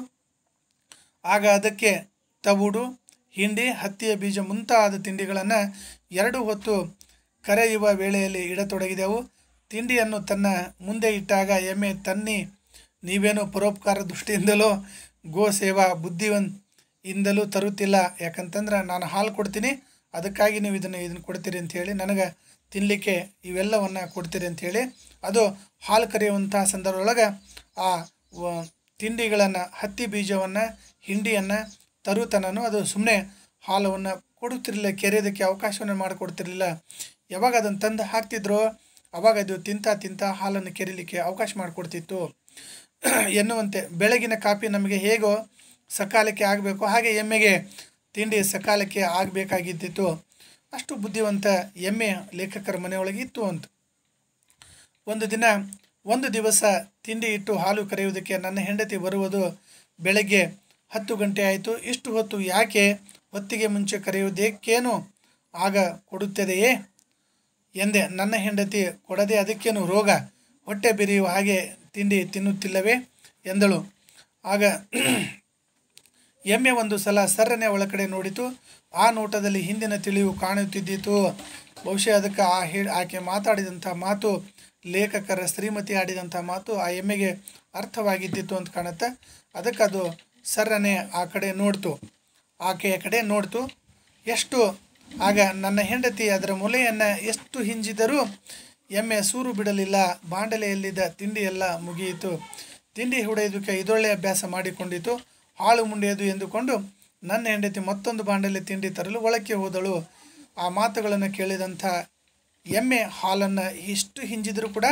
ಆಗ ಅದಕ್ಕೆ ತವುಡು ಹಿಂಡಿ ಹತ್ತಿಯ ಬೀಜ ಮುಂತಾದ ತಿಂಡಿಗಳನ್ನು ಎರಡು ಹೊತ್ತು ಕರೆಯುವ ವೇಳೆಯಲ್ಲಿ ಇಡತೊಡಗಿದೆವು ತಿಂಡಿಯನ್ನು ತನ್ನ ಮುಂದೆ ಇಟ್ಟಾಗ ಎಮ್ಮೆ ತನ್ನಿ ನೀವೇನು ಪರೋಪಕಾರ ದೃಷ್ಟಿಯಿಂದಲೋ ಗೋ ಸೇವಾ ಬುದ್ಧಿವನ್ ಇಂದಲೂ ತರುತ್ತಿಲ್ಲ ಯಾಕಂತಂದ್ರೆ ನಾನು ಹಾಲು ಕೊಡ್ತೀನಿ ಅದಕ್ಕಾಗಿ ನೀವು ಇದನ್ನು ಇದನ್ನು ಕೊಡ್ತೀರಿ ಅಂಥೇಳಿ ನನಗೆ ತಿನ್ನಲಿಕ್ಕೆ ಇವೆಲ್ಲವನ್ನು ಕೊಡ್ತೀರಿ ಅಂಥೇಳಿ ಅದು ಹಾಲು ಕರೆಯುವಂತಹ ಸಂದರ್ಭದೊಳಗೆ ಆ ತಿಂಡಿಗಳನ್ನು ಹತ್ತಿ ಬೀಜವನ್ನು ಹಿಂಡಿಯನ್ನು ತರುತನನು ಅದು ಸುಮ್ಮನೆ ಹಾಲವನ್ನು ಕೊಡುತ್ತಿರಲಿಲ್ಲ ಕೆರೆಯೋದಕ್ಕೆ ಅವಕಾಶವನ್ನು ಮಾಡಿಕೊಡ್ತಿರಲಿಲ್ಲ ಯಾವಾಗ ಅದನ್ನು ತಂದು ಹಾಕ್ತಿದ್ರೋ ಅವಾಗ ಅದು ತಿಂತ ತಿಂತ ಹಾಲನ್ನು ಕೆರೀಲಿಕ್ಕೆ ಅವಕಾಶ ಮಾಡಿಕೊಡ್ತಿತ್ತು ಎನ್ನುವಂತೆ ಬೆಳಗಿನ ಕಾಫಿ ನಮಗೆ ಹೇಗೋ ಸಕಾಲಕ್ಕೆ ಆಗಬೇಕು ಹಾಗೆ ಎಮ್ಮೆಗೆ ತಿಂಡಿ ಸಕಾಲಕ್ಕೆ ಆಗಬೇಕಾಗಿದ್ದಿತ್ತು ಅಷ್ಟು ಬುದ್ಧಿವಂತ ಎಮ್ಮೆ ಲೇಖಕರ ಮನೆಯೊಳಗೆ ಇತ್ತು ಅಂತ ಒಂದು ದಿನ ಒಂದು ದಿವಸ ತಿಂಡಿ ಇಟ್ಟು ಹಾಲು ಕರೆಯುವುದಕ್ಕೆ ನನ್ನ ಹೆಂಡತಿ ಬರುವುದು ಬೆಳಗ್ಗೆ ಹತ್ತು ಗಂಟೆ ಆಯಿತು ಇಷ್ಟು ಹೊತ್ತು ಯಾಕೆ ಹೊತ್ತಿಗೆ ಮುಂಚೆ ಕರೆಯುವುದಕ್ಕೇನು ಆಗ ಕೊಡುತ್ತದೆಯೇ ಎಂದೆ ನನ್ನ ಹೆಂಡತಿ ಕೊಡದೆ ಅದಕ್ಕೇನು ರೋಗ ಹೊಟ್ಟೆ ಬಿರಿಯುವ ಹಾಗೆ ತಿಂಡಿ ತಿನ್ನುತ್ತಿಲ್ಲವೇ ಎಂದಳು ಆಗ ಎಮ್ಮೆ ಒಂದು ಸಲ ಸರ್ರನೆ ಒಳಗಡೆ ನೋಡಿತು ಆ ನೋಟದಲ್ಲಿ ಹಿಂದಿನ ತಿಳಿವು ಕಾಣುತ್ತಿದ್ದಿತು ಬಹುಶಃ ಅದಕ್ಕೆ ಆ ಹೇ ಆಕೆ ಮಾತಾಡಿದಂಥ ಮಾತು ಲೇಖಕರ ಶ್ರೀಮತಿ ಆಡಿದಂಥ ಮಾತು ಆ ಎಮ್ಮೆಗೆ ಅರ್ಥವಾಗಿದ್ದಿತ್ತು ಅಂತ ಕಾಣುತ್ತೆ ಅದಕ್ಕೆ ಅದು ಸರ್ರನೆ ಆ ಕಡೆ ನೋಡ್ತು ಆಕೆಯ ಕಡೆ ನೋಡ್ತು ಎಷ್ಟು ಆಗ ನನ್ನ ಹೆಂಡತಿ ಅದರ ಮೊಲೆಯನ್ನು ಎಷ್ಟು ಹಿಂಜಿದರೂ ಎಮ್ಮೆ ಸೂರು ಬಿಡಲಿಲ್ಲ ಬಾಂಡಲೆಯಲ್ಲಿದ್ದ ತಿಂಡಿಯೆಲ್ಲ ಮುಗಿಯಿತು ತಿಂಡಿ ಹೊಡೆಯೋದಕ್ಕೆ ಇದೊಳ್ಳೆ ಅಭ್ಯಾಸ ಮಾಡಿಕೊಂಡಿತು ಹಾಳು ಮುಂಡೆಯದು ಎಂದುಕೊಂಡು ನನ್ನ ಹೆಂಡತಿ ಮತ್ತೊಂದು ಬಾಂಡಲೆ ತಿಂಡಿ ತರಲು ಒಳಕ್ಕೆ ಹೋದಳು ಆ ಮಾತುಗಳನ್ನು ಕೇಳಿದಂಥ ಎಮ್ಮೆ ಹಾಲನ್ನು ಎಷ್ಟು ಹಿಂಜಿದರೂ ಕೂಡ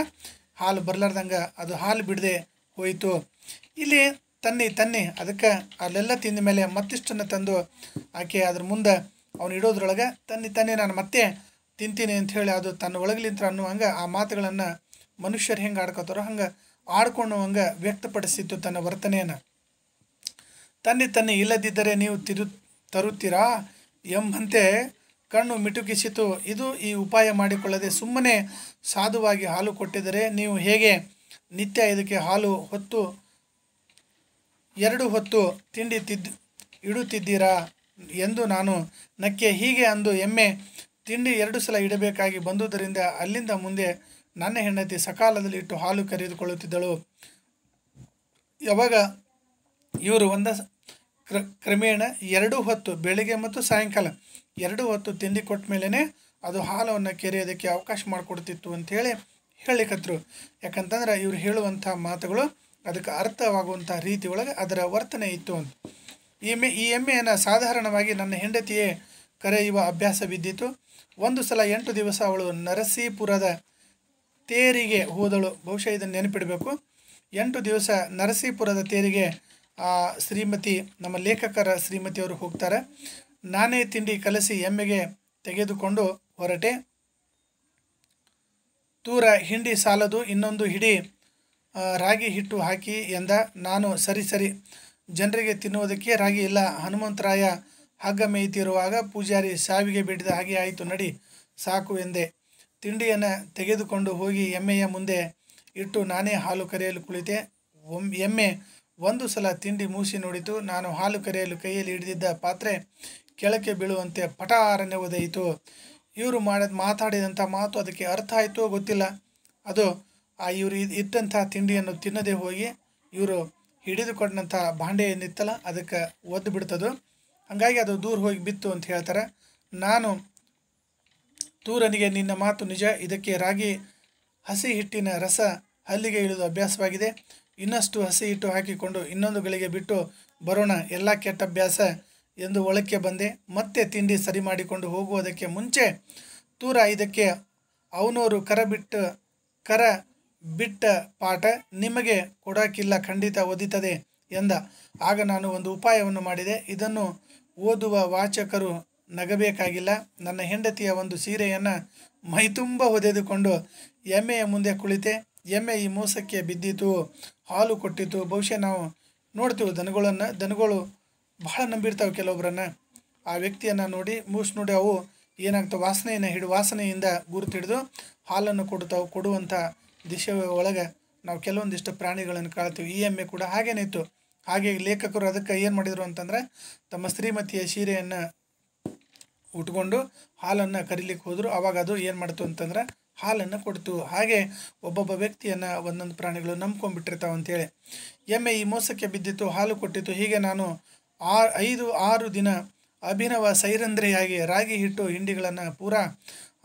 ಹಾಲು ಬರಲಾರ್ದಂಗೆ ಅದು ಹಾಲು ಬಿಡದೆ ಹೋಯಿತು ಇಲ್ಲಿ ತನ್ನಿ ತನ್ನಿ ಅದಕ್ಕೆ ಅಲ್ಲೆಲ್ಲ ತಿಂದ ಮೇಲೆ ಮತ್ತಿಷ್ಟನ್ನು ತಂದು ಆಕೆ ಅದ್ರ ಮುಂದೆ ಅವನು ಇಡೋದ್ರೊಳಗೆ ತನ್ನಿ ತನ್ನಿ ನಾನು ಮತ್ತೆ ತಿಂತೀನಿ ಅಂತ ಹೇಳಿ ಅದು ತನ್ನ ಒಳಗಲಿಂತ ಅನ್ನೋ ಆ ಮಾತುಗಳನ್ನು ಮನುಷ್ಯರು ಹೆಂಗೆ ಆಡ್ಕೋತಾರೋ ಹಂಗೆ ಆಡ್ಕೊಂಡು ಹಂಗೆ ವ್ಯಕ್ತಪಡಿಸಿತ್ತು ತನ್ನ ವರ್ತನೆಯನ್ನು ತನ್ನಿ ತನ್ನಿ ಇಲ್ಲದಿದ್ದರೆ ನೀವು ತಿರು ತರುತ್ತೀರಾ ಎಂಬಂತೆ ಕಣ್ಣು ಮಿಟುಕಿಸಿತು ಇದು ಈ ಉಪಾಯ ಮಾಡಿಕೊಳ್ಳದೆ ಸುಮ್ಮನೆ ಸಾಧುವಾಗಿ ಹಾಲು ಕೊಟ್ಟಿದರೆ ನೀವು ಹೇಗೆ ನಿತ್ಯ ಇದಕ್ಕೆ ಹಾಲು ಹೊತ್ತು ಎರಡು ಹೊತ್ತು ತಿಂಡಿ ತಿದ್ದು ಇಡುತ್ತಿದ್ದೀರಾ ಎಂದು ನಾನು ನಕ್ಕೆ ಹೀಗೆ ಅಂದು ಎಮ್ಮೆ ತಿಂಡಿ ಎರಡು ಸಲ ಇಡಬೇಕಾಗಿ ಬಂದುದರಿಂದ ಅಲ್ಲಿಂದ ಮುಂದೆ ನನ್ನ ಹೆಂಡತಿ ಸಕಾಲದಲ್ಲಿ ಇಟ್ಟು ಹಾಲು ಕರೆದುಕೊಳ್ಳುತ್ತಿದ್ದಳು ಯಾವಾಗ ಇವರು ಒಂದ ಕ್ರ ಕ್ರಮೇಣ ಎರಡು ಹೊತ್ತು ಬೆಳಿಗ್ಗೆ ಮತ್ತು ಸಾಯಂಕಾಲ ಎರಡು ಹೊತ್ತು ತಿಂಡಿ ಕೊಟ್ಟ ಮೇಲೇ ಅದು ಹಾಲವನ್ನು ಕೆರೆಯೋದಕ್ಕೆ ಅವಕಾಶ ಮಾಡಿಕೊಡ್ತಿತ್ತು ಅಂಥೇಳಿ ಹೇಳಿಕತ್ರು ಯಾಕಂತಂದ್ರೆ ಇವರು ಹೇಳುವಂಥ ಮಾತುಗಳು ಅದಕ್ಕೆ ಅರ್ಥವಾಗುವಂಥ ರೀತಿ ಒಳಗೆ ಅದರ ವರ್ತನೆ ಇತ್ತು ಅಂತ ಈ ಮೆ ಈ ಎಮ್ಮೆಯನ್ನು ಸಾಧಾರಣವಾಗಿ ನನ್ನ ಹೆಂಡತಿಯೇ ಕರೆಯುವ ಅಭ್ಯಾಸ ಬಿದ್ದಿತ್ತು ಒಂದು ಸಲ ಎಂಟು ದಿವಸ ಅವಳು ನರಸೀಪುರದ ತೇರಿಗೆ ಹೋದಳು ಬಹುಶಃ ಇದನ್ನು ನೆನಪಿಡಬೇಕು ಎಂಟು ದಿವಸ ನರಸೀಪುರದ ತೇರಿಗೆ ಆ ಶ್ರೀಮತಿ ನಮ್ಮ ಲೇಖಕರ ಶ್ರೀಮತಿಯವರು ಹೋಗ್ತಾರೆ ನಾನೇ ತಿಂಡಿ ಕಲಸಿ ಎಮ್ಮೆಗೆ ತೆಗೆದುಕೊಂಡು ಹೊರಟೆ ದೂರ ಹಿಂಡಿ ಸಾಲದು ಇನ್ನೊಂದು ಹಿಡಿ ರಾಗಿ ಹಿಟ್ಟು ಹಾಕಿ ಎಂದ ನಾನು ಸರಿ ಸರಿ ಜನರಿಗೆ ತಿನ್ನುವುದಕ್ಕೆ ರಾಗಿ ಇಲ್ಲ ಹನುಮಂತರಾಯ ಹಗ್ಗ ಮೇಯ್ತಿರುವಾಗ ಪೂಜಾರಿ ಸಾವಿಗೆ ಬಿಡಿದ ಹಾಗೆ ಆಯಿತು ನಡಿ ಸಾಕು ಎಂದೆ ತಿಂಡಿಯನ್ನು ತೆಗೆದುಕೊಂಡು ಹೋಗಿ ಎಮ್ಮೆಯ ಮುಂದೆ ಇಟ್ಟು ನಾನೇ ಹಾಲು ಕರೆಯಲು ಕುಳಿತೆ ಒಮ್ ಎಮ್ಮೆ ಒಂದು ಸಲ ತಿಂಡಿ ಮೂಸಿ ನೋಡಿತು ನಾನು ಹಾಲು ಕರೆಯಲು ಕೈಯಲ್ಲಿ ಹಿಡಿದಿದ್ದ ಪಾತ್ರೆ ಕೆಳಕ್ಕೆ ಬೀಳುವಂತೆ ಪಟಾರನೆ ಒದೆಯಿತು ಇವರು ಮಾಡಿದ ಮಾತಾಡಿದಂಥ ಮಾತು ಅದಕ್ಕೆ ಅರ್ಥ ಆಯಿತೋ ಗೊತ್ತಿಲ್ಲ ಅದು ಆ ಇವರು ಇದ್ದಂಥ ತಿಂಡಿಯನ್ನು ತಿನ್ನದೆ ಹೋಗಿ ಇವರು ಹಿಡಿದುಕೊಂಡಂಥ ಬಾಂಡೆ ಏನಿತ್ತಲ್ಲ ಅದಕ್ಕೆ ಒದ್ದು ಬಿಡ್ತದು ಹಾಗಾಗಿ ಅದು ದೂರ ಹೋಗಿ ಬಿತ್ತು ಅಂತ ಹೇಳ್ತಾರೆ ನಾನು ತೂರನಿಗೆ ನಿನ್ನ ಮಾತು ನಿಜ ಇದಕ್ಕೆ ರಾಗಿ ಹಸಿ ಹಿಟ್ಟಿನ ರಸ ಹಲ್ಲಿಗೆ ಇಳಿದು ಅಭ್ಯಾಸವಾಗಿದೆ ಇನ್ನಷ್ಟು ಹಸಿ ಹಿಟ್ಟು ಹಾಕಿಕೊಂಡು ಇನ್ನೊಂದು ಗಳಿಗೆ ಬಿಟ್ಟು ಬರೋಣ ಎಲ್ಲ ಕೆಟ್ಟ ಅಭ್ಯಾಸ ಎಂದು ಒಳಕ್ಕೆ ಬಂದೆ ಮತ್ತೆ ತಿಂಡಿ ಸರಿ ಮಾಡಿಕೊಂಡು ಹೋಗುವುದಕ್ಕೆ ಮುಂಚೆ ತೂರ ಇದಕ್ಕೆ ಅವನೋರು ಕರ ಬಿಟ್ಟು ಕರ ಬಿಟ್ಟ ಪಾಠ ನಿಮಗೆ ಕೊಡೋಕ್ಕಿಲ್ಲ ಖಂಡಿತ ಓದಿತದೆ ಎಂದ ಆಗ ನಾನು ಒಂದು ಉಪಾಯವನ್ನು ಮಾಡಿದೆ ಇದನ್ನು ಓದುವ ವಾಚಕರು ನಗಬೇಕಾಗಿಲ್ಲ ನನ್ನ ಹೆಂಡತಿಯ ಒಂದು ಸೀರೆಯನ್ನು ಮೈತುಂಬ ಒದೆದುಕೊಂಡು ಎಮ್ಮೆಯ ಮುಂದೆ ಕುಳಿತೆ ಎಮ್ಮೆ ಈ ಮೋಸಕ್ಕೆ ಬಿದ್ದಿತು ಹಾಲು ಕೊಟ್ಟಿತು ಬಹುಶಃ ನಾವು ನೋಡ್ತೀವಿ ದನಗಳನ್ನು ದನಗಳು ಬಹಳ ನಂಬಿರ್ತಾವೆ ಕೆಲವೊಬ್ಬರನ್ನು ಆ ವ್ಯಕ್ತಿಯನ್ನು ನೋಡಿ ಮೂಸ್ ನೋಡಿ ಅವು ಏನಾಗ್ತವೆ ವಾಸನೆಯನ್ನು ಹಿಡಿ ವಾಸನೆಯಿಂದ ಗುರುತಿಡಿದು ಹಾಲನ್ನು ಕೊಡ್ತಾವೆ ಕೊಡುವಂಥ ದಿಶೆ ಒಳಗೆ ನಾವು ಕೆಲವೊಂದಿಷ್ಟು ಪ್ರಾಣಿಗಳನ್ನು ಕಾಳ್ತೀವಿ ಈ ಎಮ್ಮೆ ಕೂಡ ಹಾಗೇನೆ ಇತ್ತು ಹಾಗೆ ಲೇಖಕರು ಅದಕ್ಕೆ ಏನು ಮಾಡಿದರು ಅಂತಂದರೆ ತಮ್ಮ ಶ್ರೀಮತಿಯ ಸೀರೆಯನ್ನು ಉಟ್ಕೊಂಡು ಹಾಲನ್ನು ಕರಿಲಿಕ್ಕೆ ಹೋದರು ಆವಾಗ ಅದು ಏನು ಮಾಡ್ತು ಅಂತಂದ್ರೆ ಹಾಲನ್ನು ಕೊಡ್ತು ಹಾಗೆ ಒಬ್ಬೊಬ್ಬ ವ್ಯಕ್ತಿಯನ್ನು ಒಂದೊಂದು ಪ್ರಾಣಿಗಳು ನಂಬ್ಕೊಂಡ್ಬಿಟ್ಟಿರ್ತಾವೆ ಅಂತೇಳಿ ಎಮ್ಮೆ ಈ ಮೋಸಕ್ಕೆ ಬಿದ್ದಿತ್ತು ಹಾಲು ಕೊಟ್ಟಿತ್ತು ಹೀಗೆ ನಾನು ಆ ಐದು ಆರು ದಿನ ಅಭಿನವ ಸೈರಂದ್ರೆಯಾಗಿ ರಾಗಿ ಹಿಟ್ಟು ಹಿಂಡಿಗಳನ್ನು ಪೂರಾ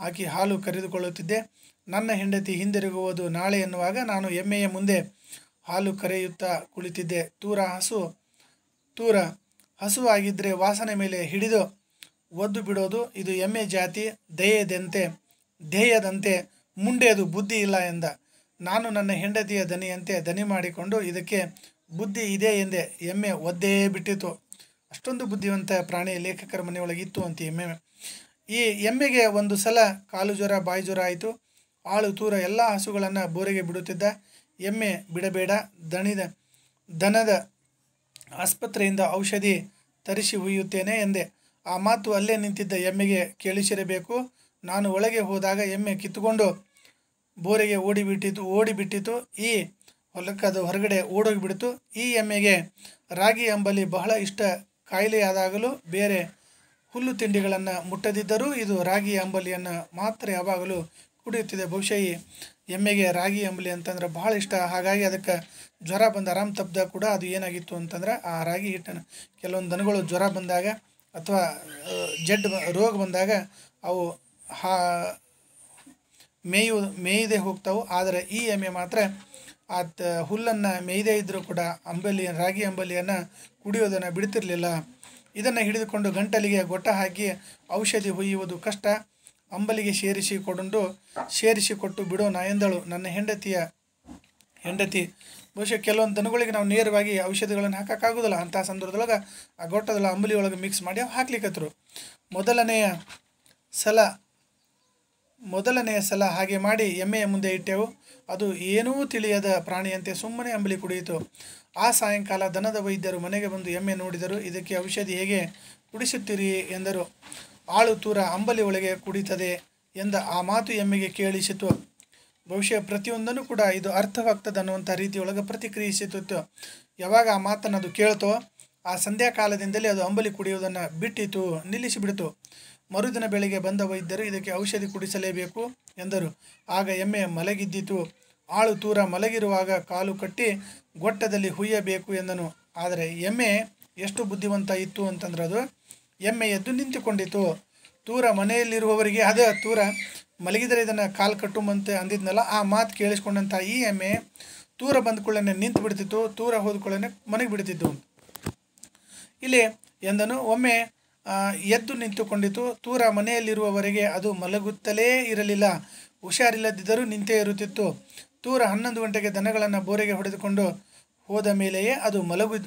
ಹಾಕಿ ಹಾಲು ಕರೆದುಕೊಳ್ಳುತ್ತಿದ್ದೆ ನನ್ನ ಹೆಂಡತಿ ಹಿಂದಿರುಗುವುದು ನಾಳೆ ಎನ್ನುವಾಗ ನಾನು ಎಮ್ಮೆಯ ಮುಂದೆ ಹಾಲು ಕರೆಯುತ್ತಾ ಕುಳಿತಿದ್ದೆ ತೂರ ಹಸು ತೂರ ಹಸುವಾಗಿದ್ದರೆ ವಾಸನೆ ಮೇಲೆ ಹಿಡಿದು ಒದ್ದು ಬಿಡೋದು ಇದು ಎಮ್ಮೆ ಜಾತಿ ದಯೆದಂತೆ ಧ್ಯೇಯದಂತೆ ಮುಂಡೆಯದು ಬುದ್ಧಿ ಇಲ್ಲ ಎಂದ ನಾನು ನನ್ನ ಹೆಂಡತಿಯ ದನಿಯಂತೆ ದನಿ ಮಾಡಿಕೊಂಡು ಇದಕ್ಕೆ ಬುದ್ಧಿ ಇದೆ ಎಂದೆ ಎಮ್ಮೆ ಒದ್ದೇ ಬಿಟ್ಟಿತು ಅಷ್ಟೊಂದು ಬುದ್ಧಿವಂತ ಪ್ರಾಣಿ ಲೇಖಕರ ಇತ್ತು ಅಂತ ಎಮ್ಮೆ ಈ ಎಮ್ಮೆಗೆ ಒಂದು ಸಲ ಕಾಲು ಜ್ವರ ಬಾಯಿ ಜ್ವರ ಆಯಿತು ಆಳು ತೂರ ಎಲ್ಲ ಹಸುಗಳನ್ನು ಬೋರೆಗೆ ಬಿಡುತ್ತಿದ್ದ ಎಮ್ಮೆ ಬಿಡಬೇಡ ದಣಿದ ದನದ ಆಸ್ಪತ್ರೆಯಿಂದ ಔಷಧಿ ತರಿಸಿ ಹುಯ್ಯುತ್ತೇನೆ ಎಂದೆ ಆ ಮಾತು ಅಲ್ಲೇ ನಿಂತಿದ್ದ ಎಮ್ಮೆಗೆ ಕೇಳಿಸಿರಬೇಕು ನಾನು ಒಳಗೆ ಹೋದಾಗ ಎಮ್ಮೆ ಕಿತ್ತುಕೊಂಡು ಬೋರೆಗೆ ಓಡಿಬಿಟ್ಟಿತು ಓಡಿಬಿಟ್ಟಿತು ಈ ಹೊಲಕ್ಕದು ಹೊರಗಡೆ ಓಡೋಗಿಬಿಡ್ತು ಈ ಎಮ್ಮೆಗೆ ರಾಗಿ ಅಂಬಲಿ ಬಹಳ ಇಷ್ಟ ಕಾಯಿಲೆಯಾದಾಗಲೂ ಬೇರೆ ಹುಲ್ಲು ತಿಂಡಿಗಳನ್ನು ಮುಟ್ಟದಿದ್ದರೂ ಇದು ರಾಗಿ ಅಂಬಲಿಯನ್ನು ಮಾತ್ರ ಯಾವಾಗಲೂ ಕುಡಿಯುತ್ತಿದೆ ಬಹುಶಃ ಈ ಎಮ್ಮೆಗೆ ರಾಗಿ ಅಂಬಲಿ ಅಂತಂದ್ರೆ ಭಾಳ ಇಷ್ಟ ಹಾಗಾಗಿ ಅದಕ್ಕೆ ಜ್ವರ ಬಂದು ಆರಾಮ್ ತಪ್ಪದಾಗ ಕೂಡ ಅದು ಏನಾಗಿತ್ತು ಅಂತಂದ್ರೆ ಆ ರಾಗಿ ಹಿಟ್ಟನ್ನು ಕೆಲವೊಂದು ದನಗಳು ಜ್ವರ ಬಂದಾಗ ಅಥವಾ ಜಡ್ ರೋಗ ಬಂದಾಗ ಅವು ಹಾ ಮೇಯು ಮೇಯ್ದೆ ಹೋಗ್ತಾವು ಆದರೆ ಈ ಎಮ್ಮೆ ಮಾತ್ರ ಆ ಹುಲ್ಲನ್ನು ಮೇಯ್ದೇ ಇದ್ದರೂ ಕೂಡ ಅಂಬಲಿ ರಾಗಿ ಅಂಬಲಿಯನ್ನು ಕುಡಿಯೋದನ್ನು ಬಿಡ್ತಿರಲಿಲ್ಲ ಇದನ್ನು ಹಿಡಿದುಕೊಂಡು ಗಂಟಲಿಗೆ ಗೊಟ್ಟ ಹಾಕಿ ಔಷಧಿ ಹೊಯ್ಯುವುದು ಕಷ್ಟ ಅಂಬಲಿಗೆ ಸೇರಿಸಿ ಕೊಡುಂಡು ಸೇರಿಸಿಕೊಟ್ಟು ಬಿಡೋಣ ಎಂದಳು ನನ್ನ ಹೆಂಡತಿಯ ಹೆಂಡತಿ ಬಹುಶಃ ಕೆಲವೊಂದು ದನಗಳಿಗೆ ನಾವು ನೇರವಾಗಿ ಔಷಧಿಗಳನ್ನು ಹಾಕೋಕ್ಕಾಗೋದಿಲ್ಲ ಅಂಥ ಸಂದರ್ಭದೊಳಗೆ ಆ ಗೊಟ್ಟದಲ್ಲ ಅಂಬಲಿ ಒಳಗೆ ಮಿಕ್ಸ್ ಮಾಡಿ ಅವು ಹಾಕ್ಲಿಕ್ಕತ್ರು ಮೊದಲನೆಯ ಸಲ ಮೊದಲನೆಯ ಸಲ ಹಾಗೆ ಮಾಡಿ ಎಮ್ಮೆಯ ಮುಂದೆ ಇಟ್ಟೆವು ಅದು ಏನೂ ತಿಳಿಯದ ಪ್ರಾಣಿಯಂತೆ ಸುಮ್ಮನೆ ಅಂಬಲಿ ಕುಡಿಯಿತು ಆ ಸಾಯಂಕಾಲ ದನದ ವೈದ್ಯರು ಮನೆಗೆ ಬಂದು ಎಮ್ಮೆ ನೋಡಿದರು ಇದಕ್ಕೆ ಔಷಧಿ ಹೇಗೆ ಕುಡಿಸುತ್ತೀರಿ ಎಂದರು ಆಳು ತೂರ ಅಂಬಲಿ ಒಳಗೆ ಕುಡಿತದೆ ಎಂದ ಆ ಮಾತು ಎಮ್ಮೆಗೆ ಕೇಳಿಸಿತು ಬಹುಶಃ ಪ್ರತಿಯೊಂದನ್ನು ಕೂಡ ಇದು ಅರ್ಥವಾಗ್ತದೆ ಅನ್ನುವಂಥ ರೀತಿಯೊಳಗೆ ಪ್ರತಿಕ್ರಿಯಿಸುತ್ತಿತ್ತು ಯಾವಾಗ ಆ ಮಾತನ್ನು ಅದು ಕೇಳ್ತೋ ಆ ಸಂಧ್ಯಾಕಾಲದಿಂದಲೇ ಅದು ಅಂಬಲಿ ಕುಡಿಯುವುದನ್ನು ಬಿಟ್ಟಿತು ನಿಲ್ಲಿಸಿಬಿಡಿತು ಮರುದಿನ ಬೆಳಿಗ್ಗೆ ಬಂದ ವೈದ್ಯರು ಇದಕ್ಕೆ ಔಷಧಿ ಕುಡಿಸಲೇಬೇಕು ಎಂದರು ಆಗ ಎಮ್ಮೆ ಮಲಗಿದ್ದಿತು ಆಳು ತೂರ ಮಲಗಿರುವಾಗ ಕಾಲು ಕಟ್ಟಿ ಗೊಟ್ಟದಲ್ಲಿ ಹುಯ್ಯಬೇಕು ಎಂದನು ಆದರೆ ಎಮ್ಮೆ ಎಷ್ಟು ಬುದ್ಧಿವಂತ ಇತ್ತು ಅಂತಂದ್ರೆ ಅದು ಎಮ್ಮೆ ಎದ್ದು ನಿಂತುಕೊಂಡಿತು ತೂರ ಮನೆಯಲ್ಲಿರುವವರಿಗೆ ಅದೇ ತೂರ ಮಲಗಿದರೆ ಇದನ್ನು ಕಾಲು ಕಟ್ಟುಮಂತೆ ಅಂದಿದ್ನಲ್ಲ ಆ ಮಾತು ಕೇಳಿಸ್ಕೊಂಡಂಥ ಈ ಎಮ್ಮೆ ತೂರ ಬಂದ್ಕೊಳ್ಳೆ ನಿಂತು ಬಿಡ್ತಿತ್ತು ತೂರ ಹೋದ್ಕೊಳ್ಳೆ ಮನೆಗೆ ಬಿಡ್ತಿತ್ತು ಇಲ್ಲಿ ಎಂದನು ಒಮ್ಮೆ ಎದ್ದು ನಿಂತುಕೊಂಡಿತು ತೂರ ಮನೆಯಲ್ಲಿರುವವರೆಗೆ ಅದು ಮಲಗುತ್ತಲೇ ಇರಲಿಲ್ಲ ಹುಷಾರಿಲ್ಲದಿದ್ದರೂ ನಿಂತೇ ಇರುತ್ತಿತ್ತು ತೂರ ಹನ್ನೊಂದು ಗಂಟೆಗೆ ದನಗಳನ್ನು ಬೋರೆಗೆ ಹೊಡೆದುಕೊಂಡು ಹೋದ ಮೇಲೆಯೇ ಅದು ಮಲಗು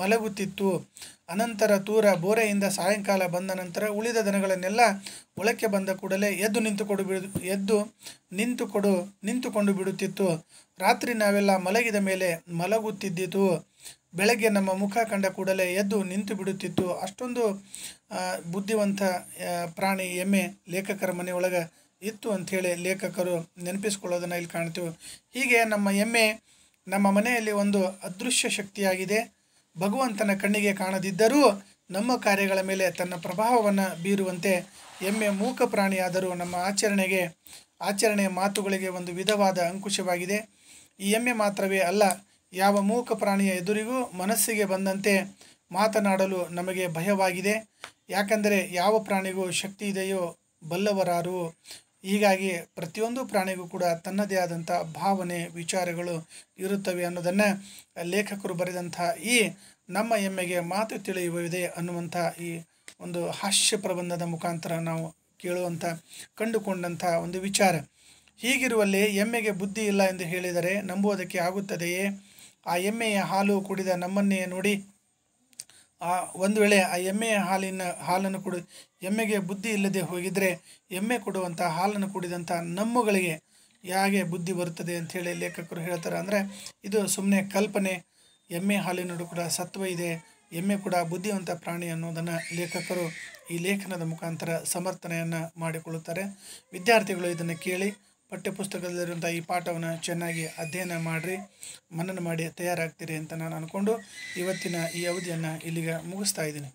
ಮಲಗುತ್ತಿತ್ತು ಅನಂತರ ತೂರ ಬೋರೆಯಿಂದ ಸಾಯಂಕಾಲ ಬಂದ ನಂತರ ಉಳಿದ ದನಗಳನ್ನೆಲ್ಲ ಒಳಕ್ಕೆ ಬಂದ ಕೂಡಲೇ ಎದ್ದು ನಿಂತುಕೊಡು ಬಿಡು ಎದ್ದು ನಿಂತುಕೊಡು ನಿಂತುಕೊಂಡು ಬಿಡುತ್ತಿತ್ತು ರಾತ್ರಿ ನಾವೆಲ್ಲ ಮಲಗಿದ ಮೇಲೆ ಮಲಗುತ್ತಿದ್ದಿತು ಬೆಳಗ್ಗೆ ನಮ್ಮ ಮುಖ ಕಂಡ ಕೂಡಲೇ ಎದ್ದು ನಿಂತು ಬಿಡುತ್ತಿತ್ತು ಅಷ್ಟೊಂದು ಬುದ್ಧಿವಂತ ಪ್ರಾಣಿ ಎಮ್ಮೆ ಲೇಖಕರ ಮನೆಯೊಳಗೆ ಇತ್ತು ಅಂಥೇಳಿ ಲೇಖಕರು ನೆನಪಿಸ್ಕೊಳ್ಳೋದನ್ನು ಇಲ್ಲಿ ಕಾಣ್ತೀವಿ ಹೀಗೆ ನಮ್ಮ ಎಮ್ಮೆ ನಮ್ಮ ಮನೆಯಲ್ಲಿ ಒಂದು ಅದೃಶ್ಯ ಶಕ್ತಿಯಾಗಿದೆ ಭಗವಂತನ ಕಣ್ಣಿಗೆ ಕಾಣದಿದ್ದರೂ ನಮ್ಮ ಕಾರ್ಯಗಳ ಮೇಲೆ ತನ್ನ ಪ್ರಭಾವವನ್ನು ಬೀರುವಂತೆ ಎಮ್ಮೆ ಮೂಕ ಪ್ರಾಣಿಯಾದರೂ ನಮ್ಮ ಆಚರಣೆಗೆ ಆಚರಣೆಯ ಮಾತುಗಳಿಗೆ ಒಂದು ವಿಧವಾದ ಅಂಕುಶವಾಗಿದೆ ಈ ಎಮ್ಮೆ ಮಾತ್ರವೇ ಅಲ್ಲ ಯಾವ ಮೂಕ ಪ್ರಾಣಿಯ ಎದುರಿಗೂ ಮನಸ್ಸಿಗೆ ಬಂದಂತೆ ಮಾತನಾಡಲು ನಮಗೆ ಭಯವಾಗಿದೆ ಯಾಕಂದರೆ ಯಾವ ಪ್ರಾಣಿಗೂ ಶಕ್ತಿ ಇದೆಯೋ ಬಲ್ಲವರಾರು ಹೀಗಾಗಿ ಪ್ರತಿಯೊಂದು ಪ್ರಾಣಿಗೂ ಕೂಡ ತನ್ನದೇ ಆದಂಥ ಭಾವನೆ ವಿಚಾರಗಳು ಇರುತ್ತವೆ ಅನ್ನೋದನ್ನು ಲೇಖಕರು ಬರೆದಂಥ ಈ ನಮ್ಮ ಎಮ್ಮೆಗೆ ಮಾತು ತಿಳಿಯುವಿದೆ ಅನ್ನುವಂಥ ಈ ಒಂದು ಹಾಸ್ಯ ಪ್ರಬಂಧದ ಮುಖಾಂತರ ನಾವು ಕೇಳುವಂಥ ಕಂಡುಕೊಂಡಂಥ ಒಂದು ವಿಚಾರ ಹೀಗಿರುವಲ್ಲಿ ಎಮ್ಮೆಗೆ ಬುದ್ಧಿ ಇಲ್ಲ ಎಂದು ಹೇಳಿದರೆ ನಂಬುವುದಕ್ಕೆ ಆಗುತ್ತದೆಯೇ ಆ ಎಮ್ಮೆಯ ಹಾಲು ಕುಡಿದ ನಮ್ಮನ್ನೇ ನೋಡಿ ಆ ಒಂದು ವೇಳೆ ಆ ಎಮ್ಮೆಯ ಹಾಲಿನ ಹಾಲನ್ನು ಕುಡಿ ಎಮ್ಮೆಗೆ ಬುದ್ಧಿ ಇಲ್ಲದೆ ಹೋಗಿದ್ದರೆ ಎಮ್ಮೆ ಕೊಡುವಂಥ ಹಾಲನ್ನು ಕುಡಿದಂಥ ನಮ್ಮಗಳಿಗೆ ಹೇಗೆ ಬುದ್ಧಿ ಬರುತ್ತದೆ ಅಂಥೇಳಿ ಲೇಖಕರು ಹೇಳ್ತಾರೆ ಅಂದರೆ ಇದು ಸುಮ್ಮನೆ ಕಲ್ಪನೆ ಎಮ್ಮೆ ಹಾಲಿನಲ್ಲೂ ಕೂಡ ಸತ್ವ ಇದೆ ಎಮ್ಮೆ ಕೂಡ ಬುದ್ಧಿವಂತ ಪ್ರಾಣಿ ಅನ್ನೋದನ್ನು ಲೇಖಕರು ಈ ಲೇಖನದ ಮುಖಾಂತರ ಸಮರ್ಥನೆಯನ್ನು ಮಾಡಿಕೊಳ್ಳುತ್ತಾರೆ ವಿದ್ಯಾರ್ಥಿಗಳು ಇದನ್ನು ಕೇಳಿ ಪಠ್ಯಪುಸ್ತಕದಲ್ಲಿರುವಂಥ ಈ ಪಾಠವನ್ನು ಚೆನ್ನಾಗಿ ಅಧ್ಯಯನ ಮಾಡಿರಿ ಮನನ ಮಾಡಿ ತಯಾರಾಗ್ತೀರಿ ಅಂತ ನಾನು ಅಂದ್ಕೊಂಡು ಇವತ್ತಿನ ಈ ಅವಧಿಯನ್ನು ಇಲ್ಲಿಗೆ ಮುಗಿಸ್ತಾ ಇದ್ದೀನಿ